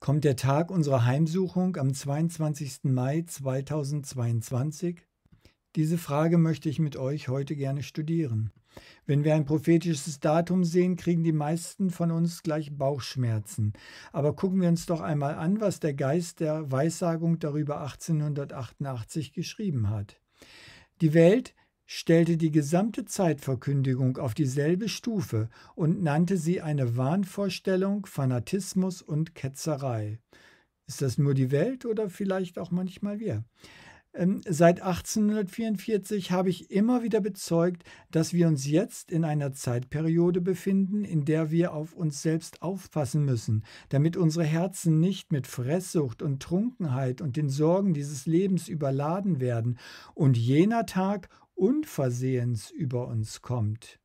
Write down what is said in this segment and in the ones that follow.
kommt der Tag unserer Heimsuchung am 22. Mai 2022? Diese Frage möchte ich mit euch heute gerne studieren. Wenn wir ein prophetisches Datum sehen, kriegen die meisten von uns gleich Bauchschmerzen. Aber gucken wir uns doch einmal an, was der Geist der Weissagung darüber 1888 geschrieben hat. Die Welt stellte die gesamte Zeitverkündigung auf dieselbe Stufe und nannte sie eine Wahnvorstellung, Fanatismus und Ketzerei. Ist das nur die Welt oder vielleicht auch manchmal wir? Ähm, seit 1844 habe ich immer wieder bezeugt, dass wir uns jetzt in einer Zeitperiode befinden, in der wir auf uns selbst aufpassen müssen, damit unsere Herzen nicht mit Fresssucht und Trunkenheit und den Sorgen dieses Lebens überladen werden und jener Tag unversehens über uns kommt.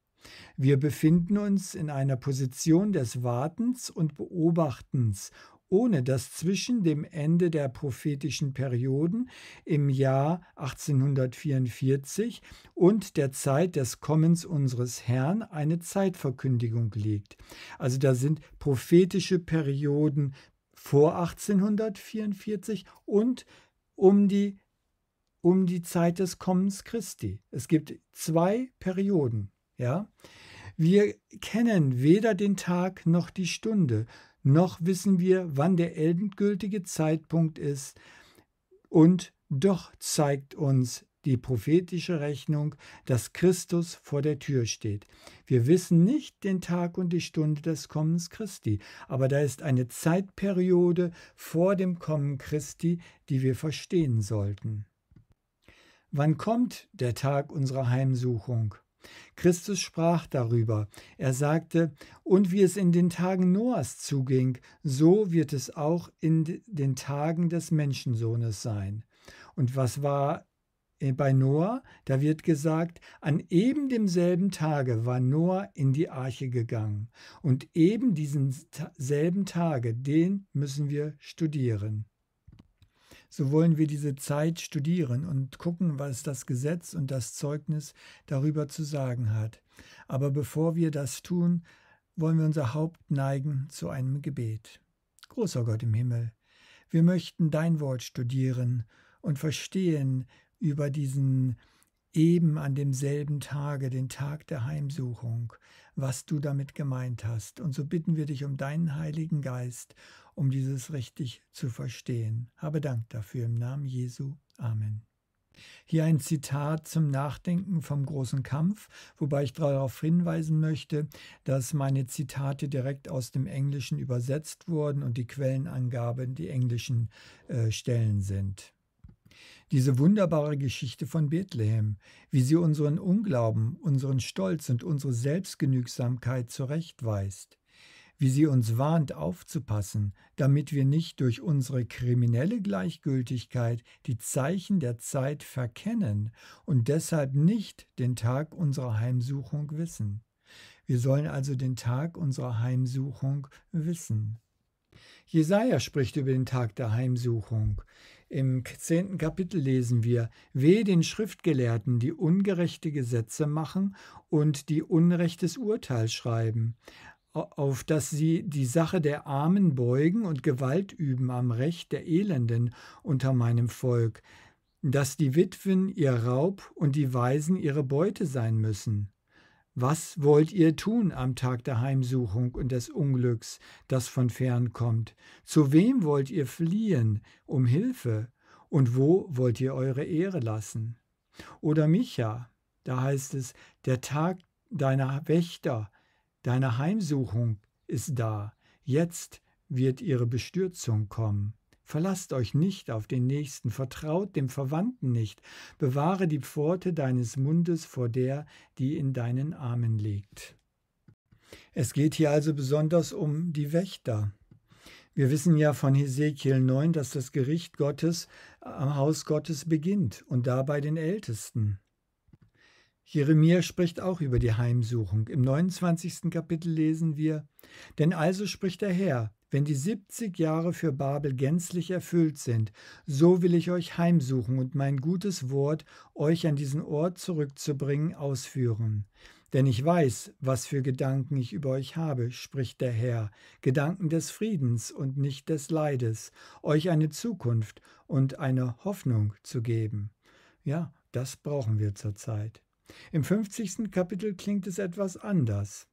Wir befinden uns in einer Position des Wartens und Beobachtens, ohne dass zwischen dem Ende der prophetischen Perioden im Jahr 1844 und der Zeit des Kommens unseres Herrn eine Zeitverkündigung liegt. Also da sind prophetische Perioden vor 1844 und um die um die Zeit des Kommens Christi. Es gibt zwei Perioden. Ja? Wir kennen weder den Tag noch die Stunde, noch wissen wir, wann der endgültige Zeitpunkt ist, und doch zeigt uns die prophetische Rechnung, dass Christus vor der Tür steht. Wir wissen nicht den Tag und die Stunde des Kommens Christi, aber da ist eine Zeitperiode vor dem Kommen Christi, die wir verstehen sollten. Wann kommt der Tag unserer Heimsuchung? Christus sprach darüber. Er sagte, und wie es in den Tagen Noahs zuging, so wird es auch in den Tagen des Menschensohnes sein. Und was war äh, bei Noah? Da wird gesagt, an eben demselben Tage war Noah in die Arche gegangen. Und eben diesen selben Tage, den müssen wir studieren. So wollen wir diese Zeit studieren und gucken, was das Gesetz und das Zeugnis darüber zu sagen hat. Aber bevor wir das tun, wollen wir unser Haupt neigen zu einem Gebet. Großer Gott im Himmel, wir möchten dein Wort studieren und verstehen über diesen eben an demselben Tage, den Tag der Heimsuchung, was du damit gemeint hast. Und so bitten wir dich um deinen Heiligen Geist um dieses richtig zu verstehen. Habe Dank dafür im Namen Jesu. Amen. Hier ein Zitat zum Nachdenken vom großen Kampf, wobei ich darauf hinweisen möchte, dass meine Zitate direkt aus dem Englischen übersetzt wurden und die Quellenangaben die englischen äh, Stellen sind. Diese wunderbare Geschichte von Bethlehem, wie sie unseren Unglauben, unseren Stolz und unsere Selbstgenügsamkeit zurechtweist wie sie uns warnt, aufzupassen, damit wir nicht durch unsere kriminelle Gleichgültigkeit die Zeichen der Zeit verkennen und deshalb nicht den Tag unserer Heimsuchung wissen. Wir sollen also den Tag unserer Heimsuchung wissen. Jesaja spricht über den Tag der Heimsuchung. Im zehnten Kapitel lesen wir: Weh den Schriftgelehrten, die ungerechte Gesetze machen und die unrechtes Urteil schreiben, auf dass sie die Sache der Armen beugen und Gewalt üben am Recht der Elenden unter meinem Volk, dass die Witwen ihr Raub und die Waisen ihre Beute sein müssen. Was wollt ihr tun am Tag der Heimsuchung und des Unglücks, das von fern kommt? Zu wem wollt ihr fliehen um Hilfe? Und wo wollt ihr eure Ehre lassen? Oder Micha, da heißt es, der Tag deiner Wächter Deine Heimsuchung ist da, jetzt wird ihre Bestürzung kommen. Verlasst euch nicht auf den Nächsten, vertraut dem Verwandten nicht, bewahre die Pforte deines Mundes vor der, die in deinen Armen liegt. Es geht hier also besonders um die Wächter. Wir wissen ja von Hesekiel 9, dass das Gericht Gottes äh, am Haus Gottes beginnt und dabei den Ältesten. Jeremia spricht auch über die Heimsuchung. Im 29. Kapitel lesen wir: Denn also spricht der Herr, wenn die 70 Jahre für Babel gänzlich erfüllt sind, so will ich euch heimsuchen und mein gutes Wort, euch an diesen Ort zurückzubringen, ausführen. Denn ich weiß, was für Gedanken ich über euch habe, spricht der Herr, Gedanken des Friedens und nicht des Leides, euch eine Zukunft und eine Hoffnung zu geben. Ja, das brauchen wir zurzeit. Im 50. Kapitel klingt es etwas anders.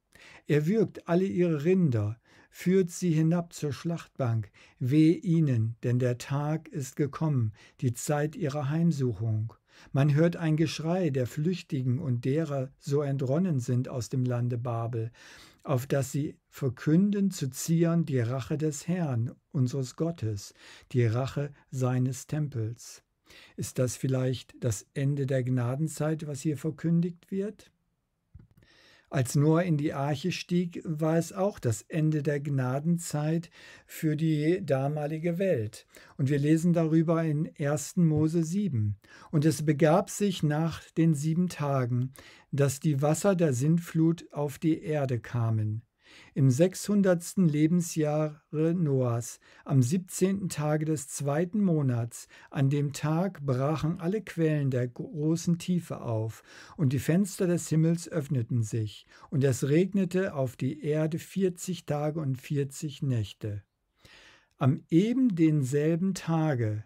Er würgt alle ihre Rinder, führt sie hinab zur Schlachtbank. Weh ihnen, denn der Tag ist gekommen, die Zeit ihrer Heimsuchung. Man hört ein Geschrei der Flüchtigen und derer so entronnen sind aus dem Lande Babel, auf das sie verkünden zu Zion die Rache des Herrn, unseres Gottes, die Rache seines Tempels. Ist das vielleicht das Ende der Gnadenzeit, was hier verkündigt wird? Als Noah in die Arche stieg, war es auch das Ende der Gnadenzeit für die damalige Welt. Und wir lesen darüber in 1. Mose 7. Und es begab sich nach den sieben Tagen, dass die Wasser der Sintflut auf die Erde kamen im 600. Lebensjahre Noahs, am 17. Tage des zweiten Monats, an dem Tag brachen alle Quellen der großen Tiefe auf, und die Fenster des Himmels öffneten sich, und es regnete auf die Erde vierzig Tage und vierzig Nächte. Am eben denselben Tage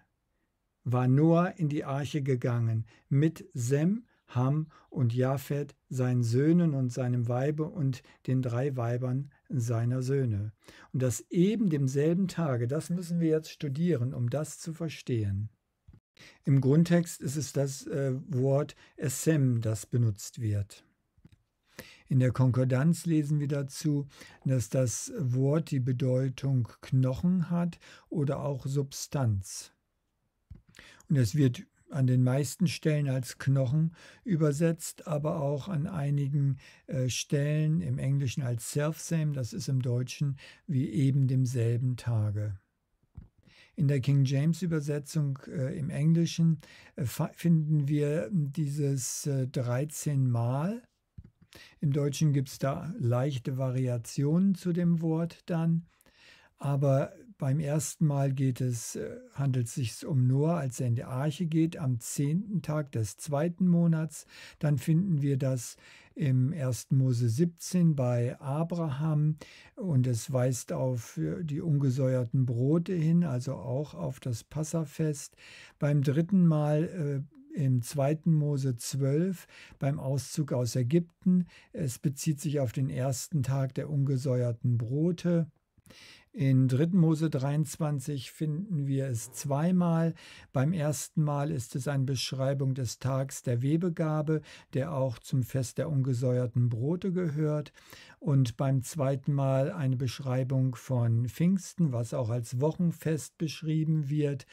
war Noah in die Arche gegangen, mit Sem Ham und Japhet, seinen Söhnen und seinem Weibe und den drei Weibern seiner Söhne. Und das eben demselben Tage, das müssen wir jetzt studieren, um das zu verstehen. Im Grundtext ist es das äh, Wort Essem, das benutzt wird. In der Konkordanz lesen wir dazu, dass das Wort die Bedeutung Knochen hat oder auch Substanz. Und es wird an den meisten Stellen als Knochen übersetzt, aber auch an einigen äh, Stellen im Englischen als Selfsame, das ist im Deutschen wie eben demselben Tage. In der King James Übersetzung äh, im Englischen äh, finden wir hm, dieses äh, 13 Mal. Im Deutschen gibt es da leichte Variationen zu dem Wort dann. Aber beim ersten Mal geht es, äh, handelt es sich um Noah, als er in die Arche geht, am zehnten Tag des zweiten Monats. Dann finden wir das im 1. Mose 17 bei Abraham und es weist auf äh, die ungesäuerten Brote hin, also auch auf das Passafest. Beim dritten Mal äh, im 2. Mose 12 beim Auszug aus Ägypten. Es bezieht sich auf den ersten Tag der ungesäuerten Brote. In 3. Mose 23 finden wir es zweimal. Beim ersten Mal ist es eine Beschreibung des Tags der Webegabe, der auch zum Fest der ungesäuerten Brote gehört. Und beim zweiten Mal eine Beschreibung von Pfingsten, was auch als Wochenfest beschrieben wird.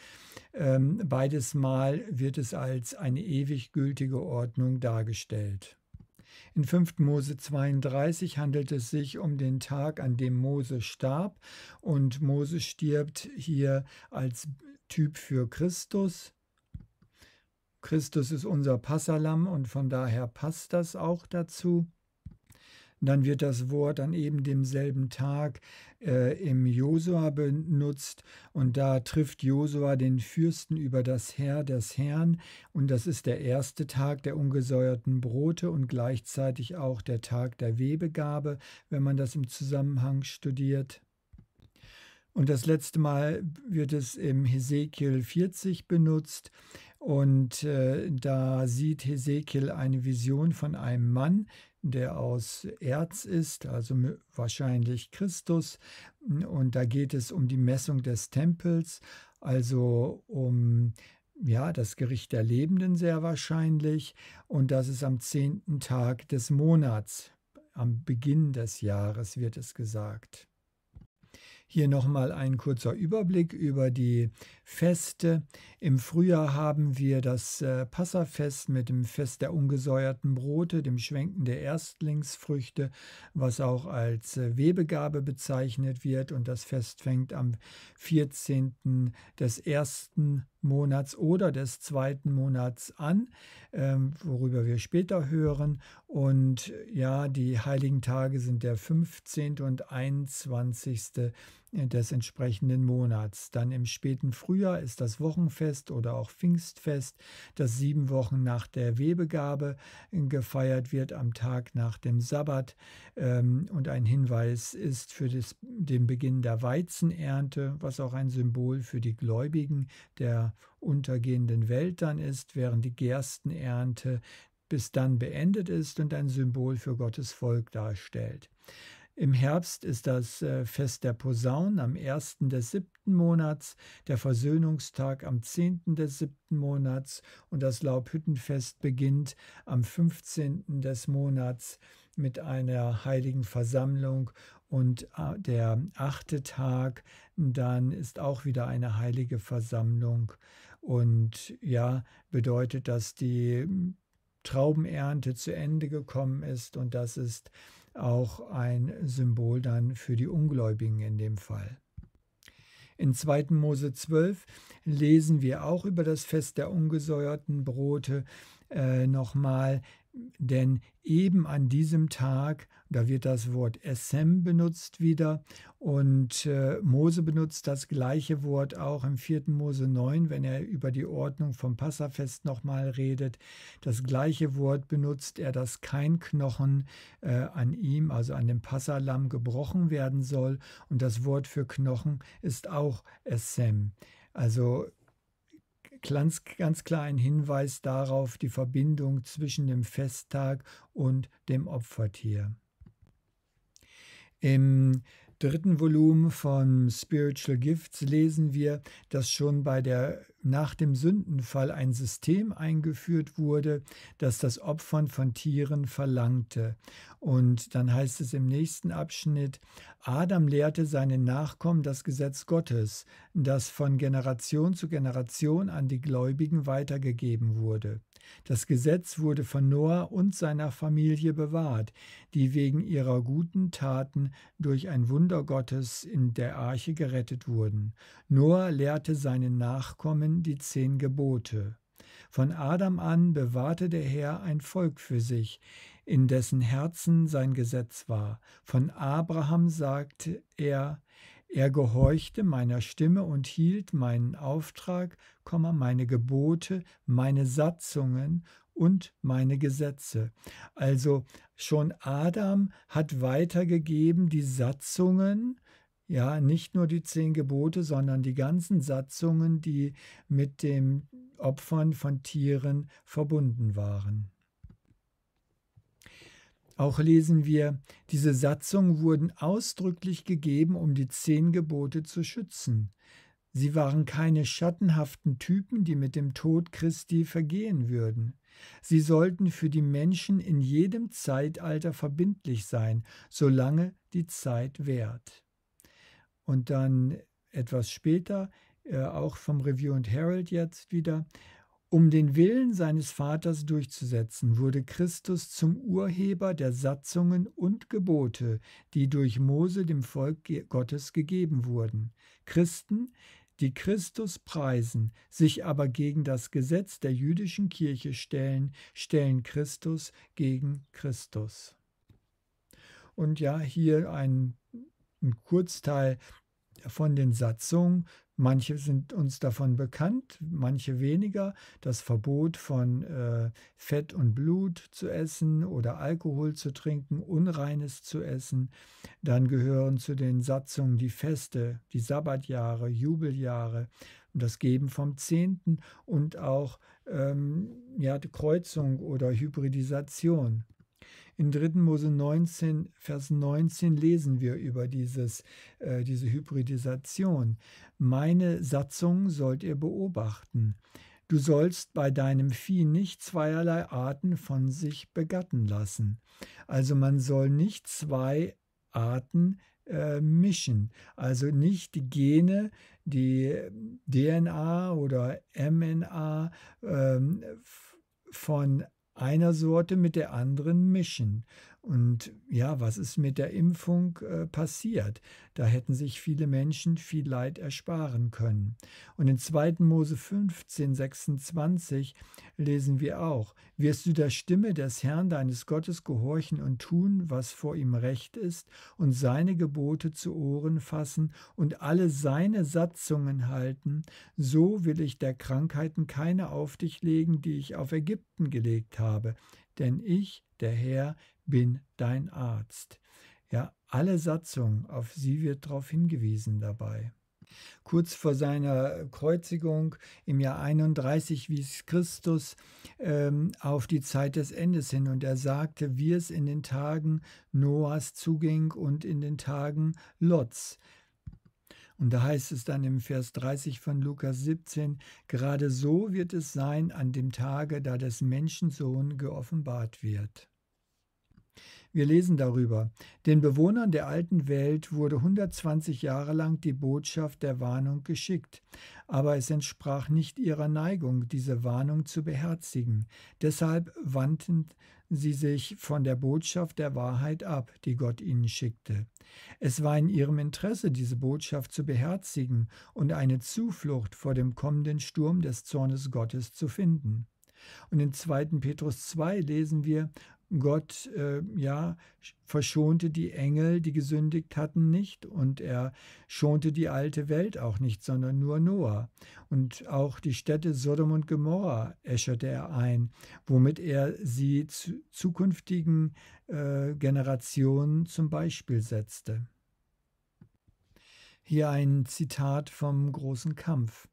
Ähm, beides Mal wird es als eine ewig gültige Ordnung dargestellt. In 5. Mose 32 handelt es sich um den Tag, an dem Mose starb. Und Mose stirbt hier als Typ für Christus. Christus ist unser Passalam und von daher passt das auch dazu. Dann wird das Wort an eben demselben Tag äh, im Josua benutzt und da trifft Josua den Fürsten über das Herr des Herrn und das ist der erste Tag der ungesäuerten Brote und gleichzeitig auch der Tag der Webegabe, wenn man das im Zusammenhang studiert. Und das letzte Mal wird es im Hesekiel 40 benutzt. Und äh, da sieht Hesekiel eine Vision von einem Mann, der aus Erz ist, also wahrscheinlich Christus. Und da geht es um die Messung des Tempels, also um ja, das Gericht der Lebenden sehr wahrscheinlich. Und das ist am zehnten Tag des Monats. Am Beginn des Jahres wird es gesagt. Hier nochmal ein kurzer Überblick über die Feste. Im Frühjahr haben wir das äh, Passafest mit dem Fest der ungesäuerten Brote, dem Schwenken der Erstlingsfrüchte, was auch als äh, Webegabe bezeichnet wird. Und das Fest fängt am 14. des ersten Monats oder des zweiten Monats an, ähm, worüber wir später hören. Und ja, die heiligen Tage sind der 15. und 21 des entsprechenden Monats. Dann im späten Frühjahr ist das Wochenfest oder auch Pfingstfest, das sieben Wochen nach der Webegabe äh, gefeiert wird, am Tag nach dem Sabbat. Ähm, und ein Hinweis ist für das, den Beginn der Weizenernte, was auch ein Symbol für die Gläubigen der untergehenden Welt dann ist, während die Gerstenernte bis dann beendet ist und ein Symbol für Gottes Volk darstellt. Im Herbst ist das äh, Fest der Posaun am 1. des 7. Monats, der Versöhnungstag am 10. des 7. Monats und das Laubhüttenfest beginnt am 15. des Monats mit einer heiligen Versammlung und äh, der achte Tag, dann ist auch wieder eine heilige Versammlung und ja, bedeutet, dass die hm, Traubenernte zu Ende gekommen ist und das ist auch ein Symbol dann für die Ungläubigen in dem Fall. In 2. Mose 12 lesen wir auch über das Fest der ungesäuerten Brote äh, nochmal, denn eben an diesem Tag, da wird das Wort Essem benutzt wieder und äh, Mose benutzt das gleiche Wort auch im 4. Mose 9, wenn er über die Ordnung vom Passafest nochmal redet. Das gleiche Wort benutzt er, dass kein Knochen äh, an ihm, also an dem Passalamm, gebrochen werden soll. Und das Wort für Knochen ist auch Essem. Also ganz, ganz klar ein Hinweis darauf, die Verbindung zwischen dem Festtag und dem Opfertier. Im dritten Volumen von Spiritual Gifts lesen wir, dass schon bei der nach dem Sündenfall ein System eingeführt wurde, das das Opfern von Tieren verlangte. Und dann heißt es im nächsten Abschnitt, Adam lehrte seinen Nachkommen das Gesetz Gottes, das von Generation zu Generation an die Gläubigen weitergegeben wurde. Das Gesetz wurde von Noah und seiner Familie bewahrt, die wegen ihrer guten Taten durch ein Wunder Gottes in der Arche gerettet wurden. Noah lehrte seinen Nachkommen, an die zehn Gebote. Von Adam an bewahrte der Herr ein Volk für sich, in dessen Herzen sein Gesetz war. Von Abraham sagte er, er gehorchte meiner Stimme und hielt meinen Auftrag, meine Gebote, meine Satzungen und meine Gesetze. Also schon Adam hat weitergegeben die Satzungen ja, nicht nur die zehn Gebote, sondern die ganzen Satzungen, die mit dem Opfern von Tieren verbunden waren. Auch lesen wir, diese Satzungen wurden ausdrücklich gegeben, um die zehn Gebote zu schützen. Sie waren keine schattenhaften Typen, die mit dem Tod Christi vergehen würden. Sie sollten für die Menschen in jedem Zeitalter verbindlich sein, solange die Zeit währt. Und dann etwas später, äh, auch vom Review and Herald jetzt wieder, um den Willen seines Vaters durchzusetzen, wurde Christus zum Urheber der Satzungen und Gebote, die durch Mose dem Volk Gottes gegeben wurden. Christen, die Christus preisen, sich aber gegen das Gesetz der jüdischen Kirche stellen, stellen Christus gegen Christus. Und ja, hier ein ein Kurzteil von den Satzungen. Manche sind uns davon bekannt, manche weniger. Das Verbot von äh, Fett und Blut zu essen oder Alkohol zu trinken, Unreines zu essen. Dann gehören zu den Satzungen die Feste, die Sabbatjahre, Jubeljahre und das Geben vom Zehnten und auch ähm, ja, Kreuzung oder Hybridisation. In 3. Mose 19, Vers 19 lesen wir über dieses, äh, diese Hybridisation. Meine Satzung sollt ihr beobachten. Du sollst bei deinem Vieh nicht zweierlei Arten von sich begatten lassen. Also man soll nicht zwei Arten äh, mischen. Also nicht die Gene, die DNA oder MNA ähm, von einer Sorte mit der anderen mischen, und ja, was ist mit der Impfung äh, passiert? Da hätten sich viele Menschen viel Leid ersparen können. Und in 2. Mose 15, 26 lesen wir auch, wirst du der Stimme des Herrn deines Gottes gehorchen und tun, was vor ihm recht ist, und seine Gebote zu Ohren fassen und alle seine Satzungen halten, so will ich der Krankheiten keine auf dich legen, die ich auf Ägypten gelegt habe. Denn ich, der Herr, bin dein Arzt. Ja, alle Satzungen, auf sie wird darauf hingewiesen dabei. Kurz vor seiner Kreuzigung im Jahr 31 wies Christus ähm, auf die Zeit des Endes hin und er sagte, wie es in den Tagen Noahs zuging und in den Tagen Lots. Und da heißt es dann im Vers 30 von Lukas 17, gerade so wird es sein an dem Tage, da des Menschensohn geoffenbart wird. Wir lesen darüber. Den Bewohnern der alten Welt wurde 120 Jahre lang die Botschaft der Warnung geschickt, aber es entsprach nicht ihrer Neigung, diese Warnung zu beherzigen. Deshalb wandten sie sich von der Botschaft der Wahrheit ab, die Gott ihnen schickte. Es war in ihrem Interesse, diese Botschaft zu beherzigen und eine Zuflucht vor dem kommenden Sturm des Zornes Gottes zu finden. Und in 2. Petrus 2 lesen wir, Gott äh, ja verschonte die Engel, die gesündigt hatten, nicht und er schonte die alte Welt auch nicht, sondern nur Noah. Und auch die Städte Sodom und Gomorra äscherte er ein, womit er sie zu zukünftigen äh, Generationen zum Beispiel setzte. Hier ein Zitat vom großen Kampf.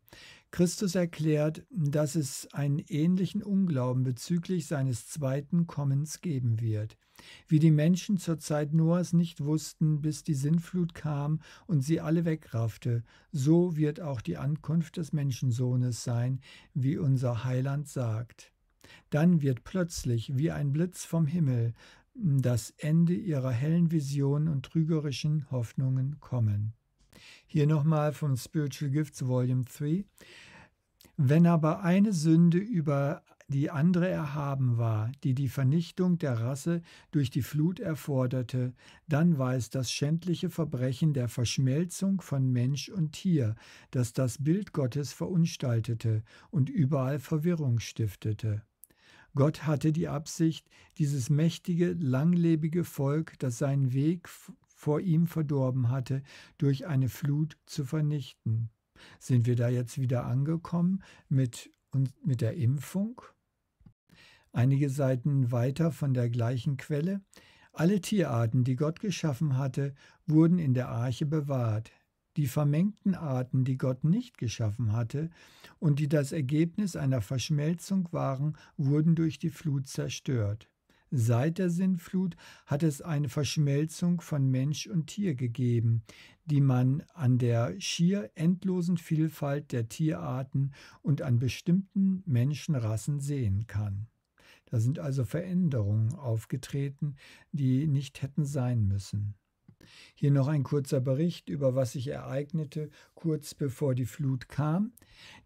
Christus erklärt, dass es einen ähnlichen Unglauben bezüglich seines zweiten Kommens geben wird, wie die Menschen zur Zeit Noahs nicht wussten, bis die Sintflut kam und sie alle wegraffte, so wird auch die Ankunft des Menschensohnes sein, wie unser Heiland sagt. Dann wird plötzlich wie ein Blitz vom Himmel das Ende ihrer hellen Visionen und trügerischen Hoffnungen kommen. Hier nochmal von Spiritual Gifts Volume 3. Wenn aber eine Sünde über die andere erhaben war, die die Vernichtung der Rasse durch die Flut erforderte, dann war es das schändliche Verbrechen der Verschmelzung von Mensch und Tier, das das Bild Gottes verunstaltete und überall Verwirrung stiftete. Gott hatte die Absicht, dieses mächtige, langlebige Volk, das seinen Weg vor ihm verdorben hatte, durch eine Flut zu vernichten. Sind wir da jetzt wieder angekommen mit, mit der Impfung? Einige Seiten weiter von der gleichen Quelle. Alle Tierarten, die Gott geschaffen hatte, wurden in der Arche bewahrt. Die vermengten Arten, die Gott nicht geschaffen hatte und die das Ergebnis einer Verschmelzung waren, wurden durch die Flut zerstört. Seit der Sintflut hat es eine Verschmelzung von Mensch und Tier gegeben, die man an der schier endlosen Vielfalt der Tierarten und an bestimmten Menschenrassen sehen kann. Da sind also Veränderungen aufgetreten, die nicht hätten sein müssen. Hier noch ein kurzer Bericht über was sich ereignete kurz bevor die Flut kam.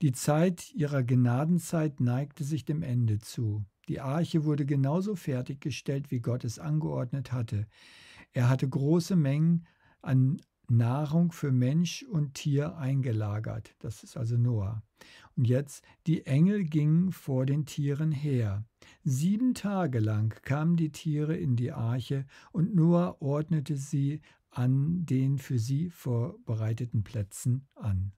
Die Zeit ihrer Gnadenzeit neigte sich dem Ende zu. Die Arche wurde genauso fertiggestellt, wie Gott es angeordnet hatte. Er hatte große Mengen an Nahrung für Mensch und Tier eingelagert. Das ist also Noah. Und jetzt, die Engel gingen vor den Tieren her. Sieben Tage lang kamen die Tiere in die Arche und Noah ordnete sie an den für sie vorbereiteten Plätzen an.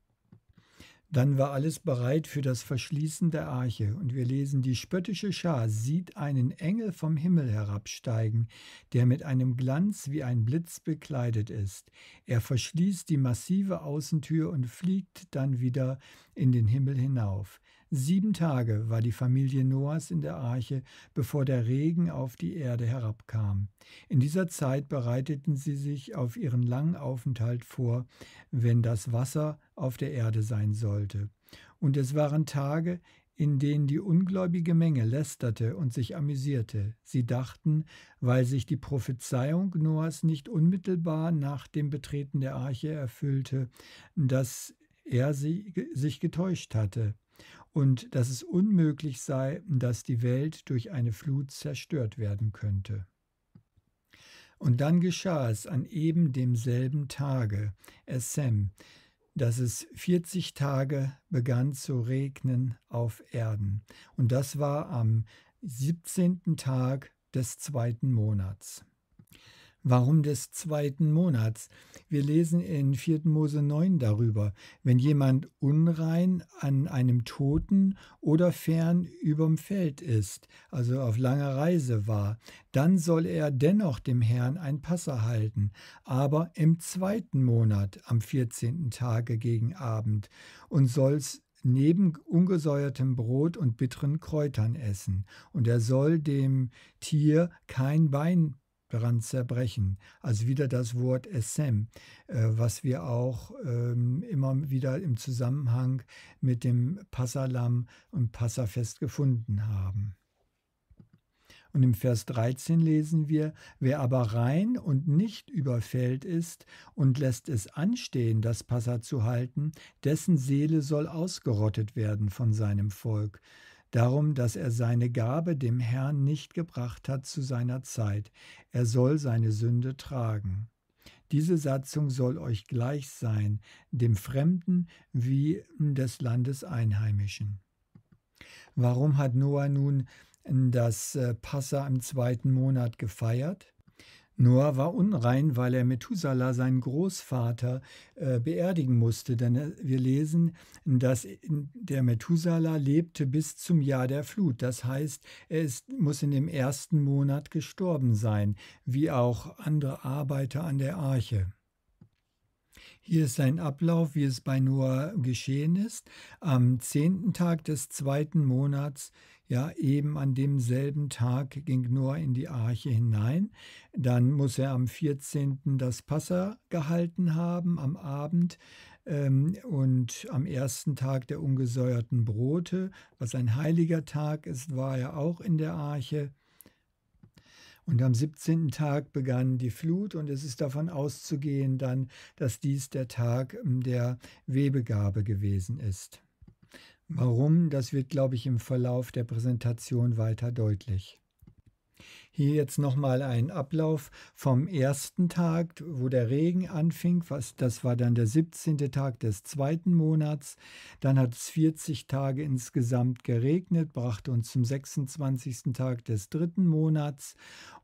Dann war alles bereit für das Verschließen der Arche, und wir lesen, die spöttische Schar sieht einen Engel vom Himmel herabsteigen, der mit einem Glanz wie ein Blitz bekleidet ist. Er verschließt die massive Außentür und fliegt dann wieder in den Himmel hinauf. Sieben Tage war die Familie Noahs in der Arche, bevor der Regen auf die Erde herabkam. In dieser Zeit bereiteten sie sich auf ihren langen Aufenthalt vor, wenn das Wasser auf der Erde sein sollte. Und es waren Tage, in denen die ungläubige Menge lästerte und sich amüsierte. Sie dachten, weil sich die Prophezeiung Noahs nicht unmittelbar nach dem Betreten der Arche erfüllte, dass er sie, sich getäuscht hatte und dass es unmöglich sei, dass die Welt durch eine Flut zerstört werden könnte. Und dann geschah es an eben demselben Tage, Essem, dass es 40 Tage begann zu regnen auf Erden. Und das war am 17. Tag des zweiten Monats. Warum des zweiten Monats? Wir lesen in 4. Mose 9 darüber. Wenn jemand unrein an einem Toten oder fern überm Feld ist, also auf langer Reise war, dann soll er dennoch dem Herrn ein Passer halten, aber im zweiten Monat, am 14. Tage gegen Abend, und soll's neben ungesäuertem Brot und bitteren Kräutern essen, und er soll dem Tier kein Bein daran zerbrechen. Also wieder das Wort Essem, äh, was wir auch ähm, immer wieder im Zusammenhang mit dem Passalam und Passafest gefunden haben. Und im Vers 13 lesen wir, wer aber rein und nicht überfällt ist und lässt es anstehen, das Passa zu halten, dessen Seele soll ausgerottet werden von seinem Volk darum, dass er seine Gabe dem Herrn nicht gebracht hat zu seiner Zeit. Er soll seine Sünde tragen. Diese Satzung soll euch gleich sein, dem Fremden wie des Landes Einheimischen. Warum hat Noah nun das äh, Passa im zweiten Monat gefeiert? Noah war unrein, weil er Methuselah, seinen Großvater, äh, beerdigen musste. Denn äh, wir lesen, dass der Methuselah lebte bis zum Jahr der Flut. Das heißt, er ist, muss in dem ersten Monat gestorben sein, wie auch andere Arbeiter an der Arche. Hier ist ein Ablauf, wie es bei Noah geschehen ist. Am zehnten Tag des zweiten Monats ja, eben an demselben Tag ging Noah in die Arche hinein. Dann muss er am 14. das Passa gehalten haben, am Abend ähm, und am ersten Tag der ungesäuerten Brote, was ein heiliger Tag ist, war er auch in der Arche. Und am 17. Tag begann die Flut und es ist davon auszugehen dann, dass dies der Tag ähm, der Webegabe gewesen ist. Warum, das wird, glaube ich, im Verlauf der Präsentation weiter deutlich. Hier jetzt nochmal ein Ablauf vom ersten Tag, wo der Regen anfing. Was, das war dann der 17. Tag des zweiten Monats. Dann hat es 40 Tage insgesamt geregnet, brachte uns zum 26. Tag des dritten Monats.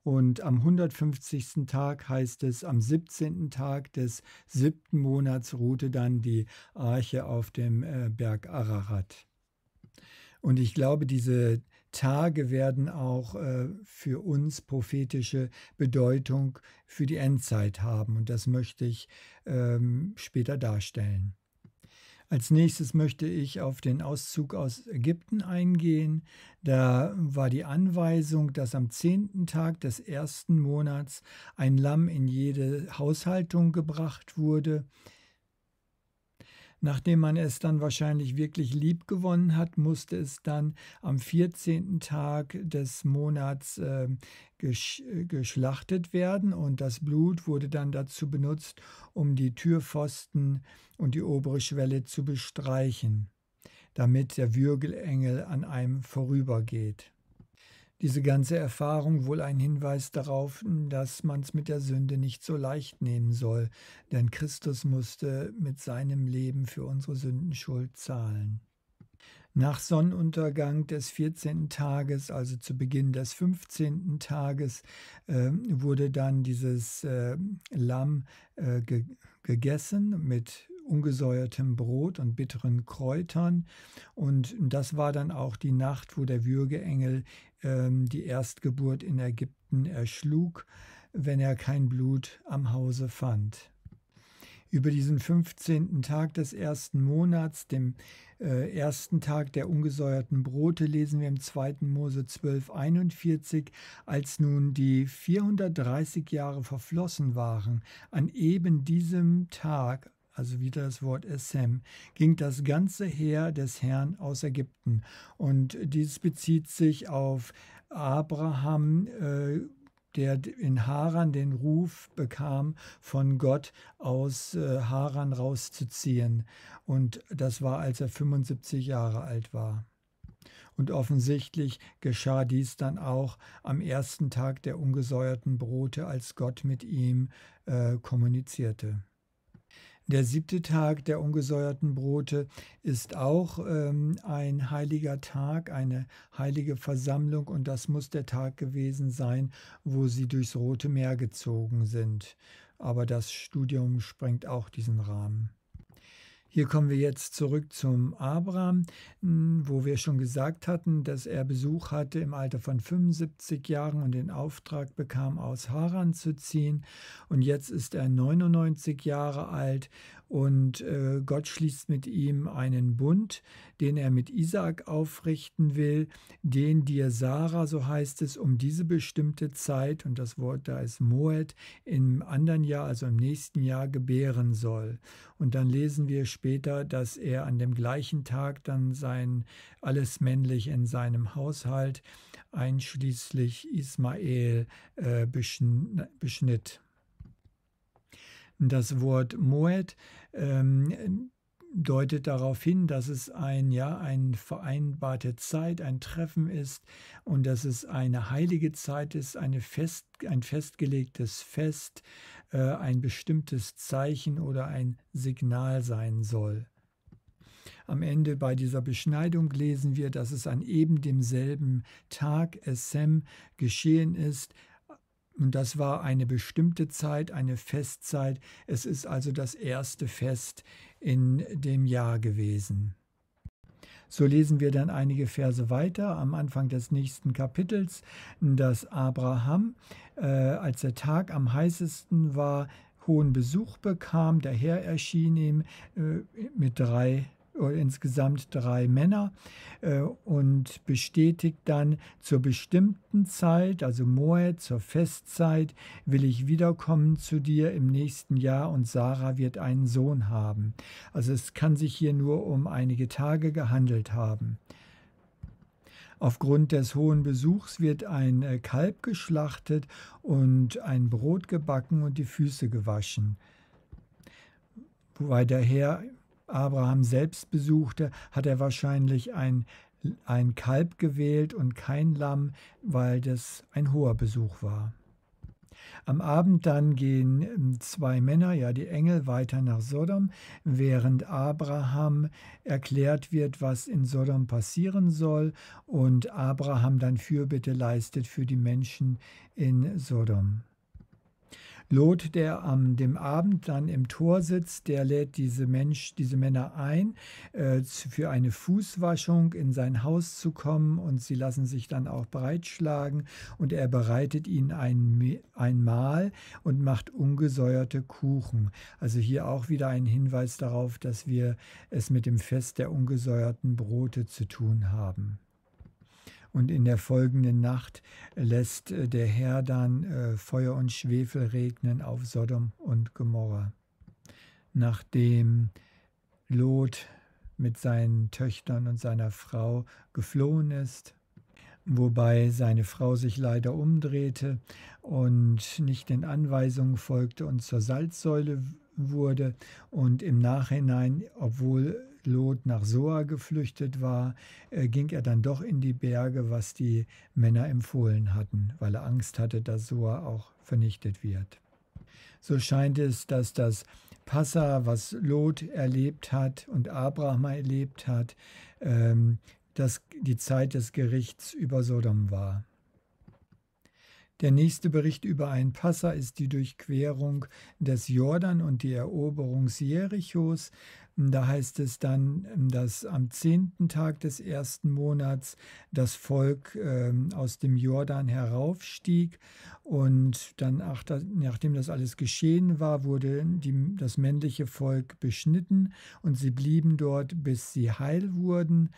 Und am 150. Tag heißt es, am 17. Tag des siebten Monats ruhte dann die Arche auf dem äh, Berg Ararat. Und ich glaube, diese Tage werden auch äh, für uns prophetische Bedeutung für die Endzeit haben. Und das möchte ich ähm, später darstellen. Als nächstes möchte ich auf den Auszug aus Ägypten eingehen. Da war die Anweisung, dass am zehnten Tag des ersten Monats ein Lamm in jede Haushaltung gebracht wurde. Nachdem man es dann wahrscheinlich wirklich lieb gewonnen hat, musste es dann am 14. Tag des Monats äh, gesch geschlachtet werden und das Blut wurde dann dazu benutzt, um die Türpfosten und die obere Schwelle zu bestreichen, damit der Würgelengel an einem vorübergeht diese ganze Erfahrung wohl ein Hinweis darauf, dass man es mit der Sünde nicht so leicht nehmen soll, denn Christus musste mit seinem Leben für unsere Sündenschuld zahlen. Nach Sonnenuntergang des 14. Tages, also zu Beginn des 15. Tages, äh, wurde dann dieses äh, Lamm äh, ge gegessen mit ungesäuertem Brot und bitteren Kräutern. Und das war dann auch die Nacht, wo der Würgeengel ähm, die Erstgeburt in Ägypten erschlug, wenn er kein Blut am Hause fand über diesen 15. Tag des ersten Monats, dem äh, ersten Tag der ungesäuerten Brote, lesen wir im 2. Mose 12, 41, als nun die 430 Jahre verflossen waren, an eben diesem Tag also wieder das Wort Essem, ging das ganze Heer des Herrn aus Ägypten. Und dies bezieht sich auf Abraham, äh, der in Haran den Ruf bekam, von Gott aus äh, Haran rauszuziehen. Und das war, als er 75 Jahre alt war. Und offensichtlich geschah dies dann auch am ersten Tag der ungesäuerten Brote, als Gott mit ihm äh, kommunizierte. Der siebte Tag der ungesäuerten Brote ist auch ähm, ein heiliger Tag, eine heilige Versammlung und das muss der Tag gewesen sein, wo sie durchs Rote Meer gezogen sind. Aber das Studium sprengt auch diesen Rahmen. Hier kommen wir jetzt zurück zum Abraham, hm, wo wir schon gesagt hatten, dass er Besuch hatte im Alter von 75 Jahren und den Auftrag bekam, aus Haran zu ziehen. Und jetzt ist er 99 Jahre alt und äh, Gott schließt mit ihm einen Bund, den er mit Isaak aufrichten will, den dir Sarah, so heißt es, um diese bestimmte Zeit, und das Wort da ist Moed, im anderen Jahr, also im nächsten Jahr, gebären soll. Und dann lesen wir später, dass er an dem gleichen Tag dann sein alles männlich in seinem Haushalt, einschließlich Ismael, äh, beschnitt. Das Wort Moed ähm, deutet darauf hin, dass es ein, ja, eine vereinbarte Zeit, ein Treffen ist und dass es eine heilige Zeit ist, eine Fest, ein festgelegtes Fest, äh, ein bestimmtes Zeichen oder ein Signal sein soll. Am Ende bei dieser Beschneidung lesen wir, dass es an eben demselben Tag Essem geschehen ist, und das war eine bestimmte Zeit, eine Festzeit. Es ist also das erste Fest in dem Jahr gewesen. So lesen wir dann einige Verse weiter am Anfang des nächsten Kapitels, dass Abraham, äh, als der Tag am heißesten war, hohen Besuch bekam. Der Herr erschien ihm äh, mit drei äh, insgesamt drei Männer äh, und bestätigt dann zur bestimmten Zeit, also Moed zur Festzeit, will ich wiederkommen zu dir im nächsten Jahr und Sarah wird einen Sohn haben. Also es kann sich hier nur um einige Tage gehandelt haben. Aufgrund des hohen Besuchs wird ein äh, Kalb geschlachtet und ein Brot gebacken und die Füße gewaschen. Wobei Weiterher Abraham selbst besuchte, hat er wahrscheinlich ein, ein Kalb gewählt und kein Lamm, weil das ein hoher Besuch war. Am Abend dann gehen ähm, zwei Männer, ja die Engel, weiter nach Sodom, während Abraham erklärt wird, was in Sodom passieren soll und Abraham dann Fürbitte leistet für die Menschen in Sodom. Lot, der am dem Abend dann im Tor sitzt, der lädt diese Mensch, diese Männer ein, äh, für eine Fußwaschung in sein Haus zu kommen und sie lassen sich dann auch breitschlagen und er bereitet ihnen ein, ein Mahl und macht ungesäuerte Kuchen. Also hier auch wieder ein Hinweis darauf, dass wir es mit dem Fest der ungesäuerten Brote zu tun haben. Und in der folgenden Nacht lässt äh, der Herr dann äh, Feuer und Schwefel regnen auf Sodom und Gomorra. Nachdem Lot mit seinen Töchtern und seiner Frau geflohen ist, wobei seine Frau sich leider umdrehte und nicht den Anweisungen folgte und zur Salzsäule wurde und im Nachhinein, obwohl Lot nach Soa geflüchtet war, äh, ging er dann doch in die Berge, was die Männer empfohlen hatten, weil er Angst hatte, dass Soa auch vernichtet wird. So scheint es, dass das Passa, was Lot erlebt hat und Abraham erlebt hat, ähm, dass die Zeit des Gerichts über Sodom war. Der nächste Bericht über ein Passa ist die Durchquerung des Jordan und die Eroberung Jerichos. Da heißt es dann, ähm, dass am zehnten Tag des ersten Monats das Volk ähm, aus dem Jordan heraufstieg und dann, nachdem das alles geschehen war, wurde die, das männliche Volk beschnitten und sie blieben dort, bis sie heil wurden.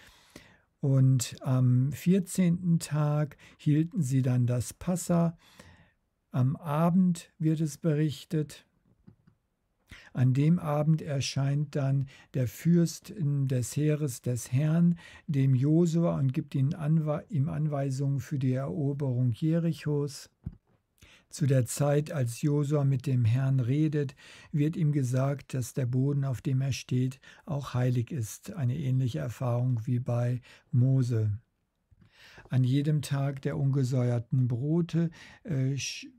Und am 14. Tag hielten sie dann das Passa. Am Abend wird es berichtet. An dem Abend erscheint dann der Fürst des Heeres des Herrn, dem Josua, und gibt ihm Anweisungen für die Eroberung Jerichos. Zu der Zeit, als Josua mit dem Herrn redet, wird ihm gesagt, dass der Boden, auf dem er steht, auch heilig ist, eine ähnliche Erfahrung wie bei Mose. An jedem Tag der ungesäuerten Brote äh,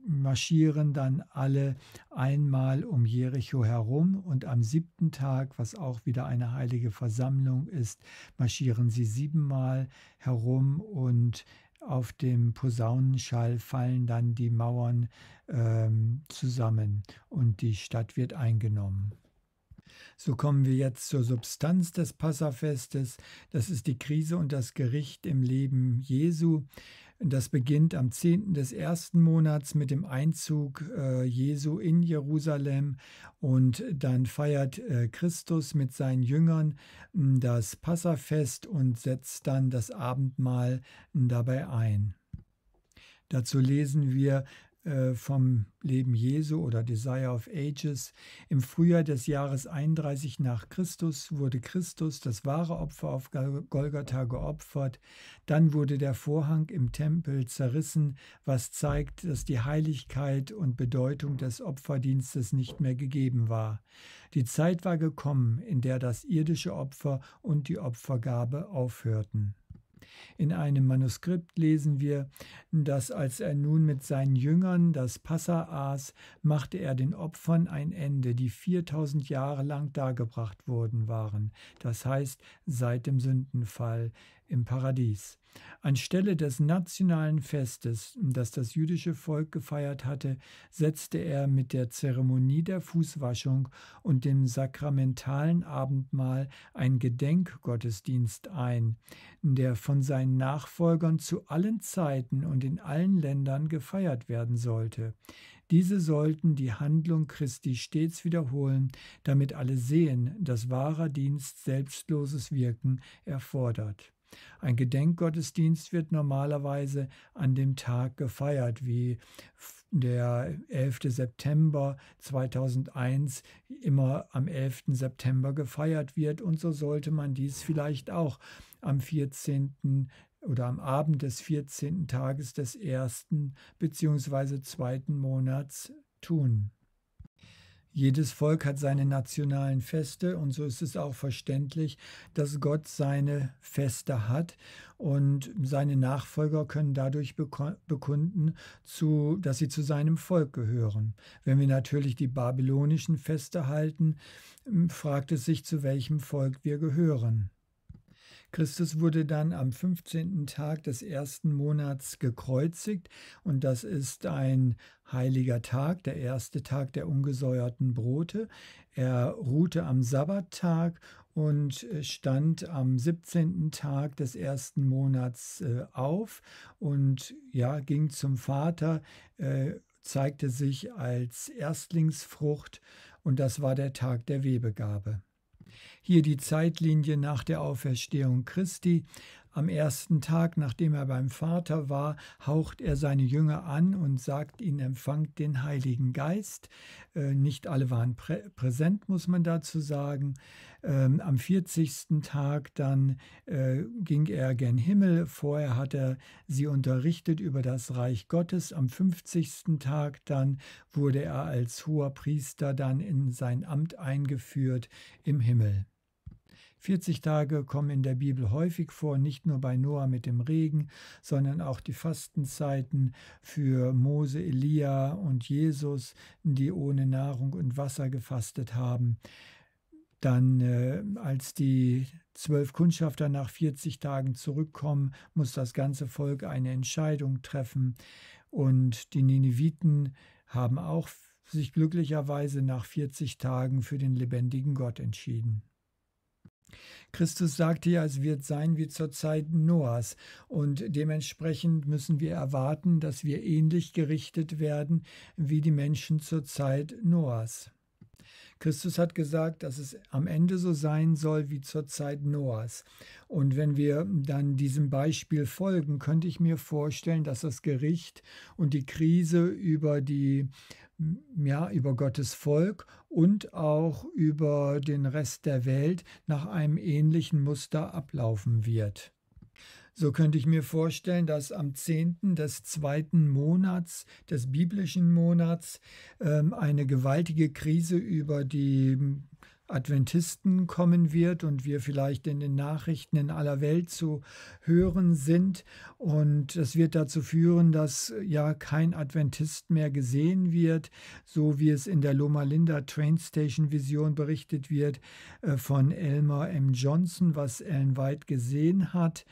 marschieren dann alle einmal um Jericho herum und am siebten Tag, was auch wieder eine heilige Versammlung ist, marschieren sie siebenmal herum und auf dem Posaunenschall fallen dann die Mauern ähm, zusammen und die Stadt wird eingenommen. So kommen wir jetzt zur Substanz des Passafestes. Das ist die Krise und das Gericht im Leben Jesu. Das beginnt am 10. des ersten Monats mit dem Einzug äh, Jesu in Jerusalem und dann feiert äh, Christus mit seinen Jüngern hm, das Passafest und setzt dann das Abendmahl hm, dabei ein. Dazu lesen wir äh, vom Leben Jesu oder Desire of Ages. Im Frühjahr des Jahres 31 nach Christus wurde Christus, das wahre Opfer auf Golgatha, geopfert. Dann wurde der Vorhang im Tempel zerrissen, was zeigt, dass die Heiligkeit und Bedeutung des Opferdienstes nicht mehr gegeben war. Die Zeit war gekommen, in der das irdische Opfer und die Opfergabe aufhörten. In einem Manuskript lesen wir, dass als er nun mit seinen Jüngern das Passa aß, machte er den Opfern ein Ende, die 4000 Jahre lang dargebracht worden waren, das heißt seit dem Sündenfall im Paradies. Anstelle des nationalen Festes, das das jüdische Volk gefeiert hatte, setzte er mit der Zeremonie der Fußwaschung und dem sakramentalen Abendmahl ein Gedenkgottesdienst ein, der von seinen Nachfolgern zu allen Zeiten und in allen Ländern gefeiert werden sollte. Diese sollten die Handlung Christi stets wiederholen, damit alle sehen, dass wahrer Dienst selbstloses Wirken erfordert. Ein Gedenkgottesdienst wird normalerweise an dem Tag gefeiert, wie der 11. September 2001 immer am 11. September gefeiert wird. Und so sollte man dies vielleicht auch am 14 oder am Abend des 14. Tages des ersten bzw. zweiten Monats tun. Jedes Volk hat seine nationalen Feste und so ist es auch verständlich, dass Gott seine Feste hat und seine Nachfolger können dadurch bekunden, zu, dass sie zu seinem Volk gehören. Wenn wir natürlich die babylonischen Feste halten, fragt es sich, zu welchem Volk wir gehören. Christus wurde dann am 15. Tag des ersten Monats gekreuzigt und das ist ein heiliger Tag, der erste Tag der ungesäuerten Brote. Er ruhte am Sabbattag und äh, stand am 17. Tag des ersten Monats äh, auf und ja, ging zum Vater, äh, zeigte sich als Erstlingsfrucht und das war der Tag der Webegabe. Hier die Zeitlinie nach der Auferstehung Christi, am ersten Tag, nachdem er beim Vater war, haucht er seine Jünger an und sagt ihnen, empfangt den Heiligen Geist. Äh, nicht alle waren prä präsent, muss man dazu sagen. Ähm, am 40. Tag dann äh, ging er gen Himmel. Vorher hat er sie unterrichtet über das Reich Gottes. Am 50. Tag dann wurde er als hoher Priester dann in sein Amt eingeführt im Himmel. 40 Tage kommen in der Bibel häufig vor, nicht nur bei Noah mit dem Regen, sondern auch die Fastenzeiten für Mose, Elia und Jesus, die ohne Nahrung und Wasser gefastet haben. Dann, äh, als die zwölf Kundschafter nach 40 Tagen zurückkommen, muss das ganze Volk eine Entscheidung treffen. Und die Nineviten haben auch sich glücklicherweise nach 40 Tagen für den lebendigen Gott entschieden. Christus sagte ja, es wird sein wie zur Zeit Noahs, und dementsprechend müssen wir erwarten, dass wir ähnlich gerichtet werden wie die Menschen zur Zeit Noahs. Christus hat gesagt, dass es am Ende so sein soll wie zur Zeit Noahs. Und wenn wir dann diesem Beispiel folgen, könnte ich mir vorstellen, dass das Gericht und die Krise über die ja, über Gottes Volk und auch über den Rest der Welt nach einem ähnlichen Muster ablaufen wird. So könnte ich mir vorstellen, dass am 10. des zweiten Monats, des biblischen Monats, ähm, eine gewaltige Krise über die Adventisten kommen wird und wir vielleicht in den Nachrichten in aller Welt zu hören sind. Und das wird dazu führen, dass ja kein Adventist mehr gesehen wird, so wie es in der Loma Linda Train Station Vision berichtet wird äh, von Elmer M. Johnson, was Ellen White gesehen hat.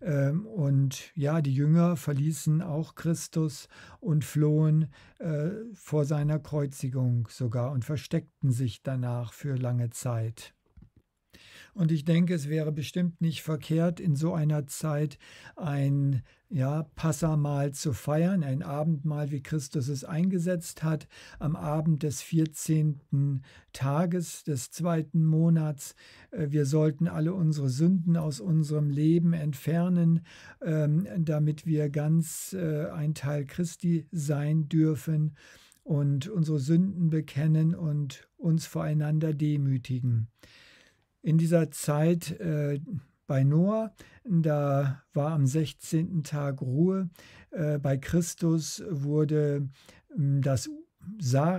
Ähm, und ja, die Jünger verließen auch Christus und flohen äh, vor seiner Kreuzigung sogar und versteckten sich danach für lange Zeit. Und ich denke, es wäre bestimmt nicht verkehrt, in so einer Zeit ein ja, Passamal zu feiern, ein Abendmahl, wie Christus es eingesetzt hat, am Abend des 14. Tages des zweiten Monats. Äh, wir sollten alle unsere Sünden aus unserem Leben entfernen, ähm, damit wir ganz äh, ein Teil Christi sein dürfen und unsere Sünden bekennen und uns voreinander demütigen in dieser Zeit äh, bei Noah, da war am 16. Tag Ruhe. Äh, bei Christus wurde hm, das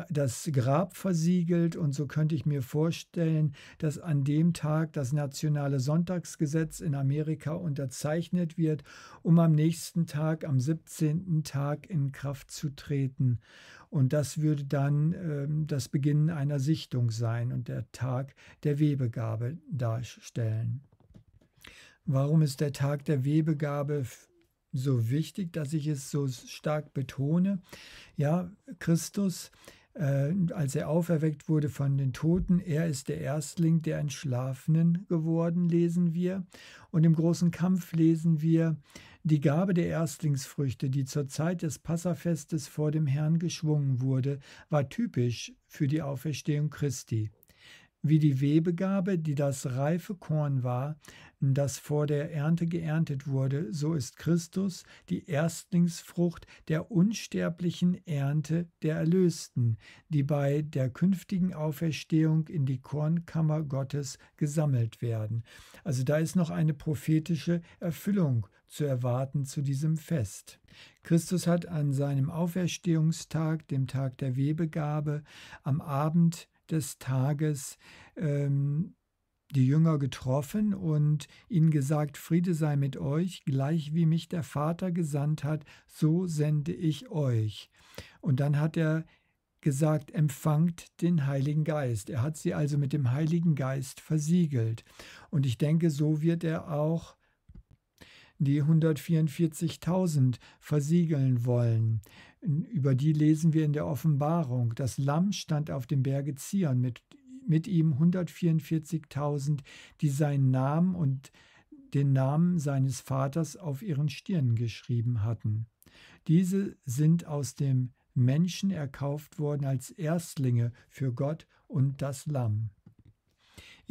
das Grab versiegelt und so könnte ich mir vorstellen, dass an dem Tag das nationale Sonntagsgesetz in Amerika unterzeichnet wird, um am nächsten Tag, am 17. Tag in Kraft zu treten. Und das würde dann ähm, das Beginnen einer Sichtung sein und der Tag der Webegabe darstellen. Warum ist der Tag der Webegabe so wichtig, dass ich es so stark betone? Ja, Christus äh, als er auferweckt wurde von den Toten, er ist der Erstling der Entschlafenen geworden, lesen wir. Und im großen Kampf lesen wir, die Gabe der Erstlingsfrüchte, die zur Zeit des Passafestes vor dem Herrn geschwungen wurde, war typisch für die Auferstehung Christi wie die Webegabe, die das reife Korn war, das vor der Ernte geerntet wurde, so ist Christus die Erstlingsfrucht der unsterblichen Ernte der Erlösten, die bei der künftigen Auferstehung in die Kornkammer Gottes gesammelt werden. Also da ist noch eine prophetische Erfüllung zu erwarten zu diesem Fest. Christus hat an seinem Auferstehungstag, dem Tag der Webegabe, am Abend des Tages ähm, die Jünger getroffen und ihnen gesagt, Friede sei mit euch, gleich wie mich der Vater gesandt hat, so sende ich euch. Und dann hat er gesagt, empfangt den Heiligen Geist. Er hat sie also mit dem Heiligen Geist versiegelt. Und ich denke, so wird er auch die 144.000 versiegeln wollen. Über die lesen wir in der Offenbarung. Das Lamm stand auf dem Berge Zion mit, mit ihm 144.000, die seinen Namen und den Namen seines Vaters auf ihren Stirnen geschrieben hatten. Diese sind aus dem Menschen erkauft worden als Erstlinge für Gott und das Lamm.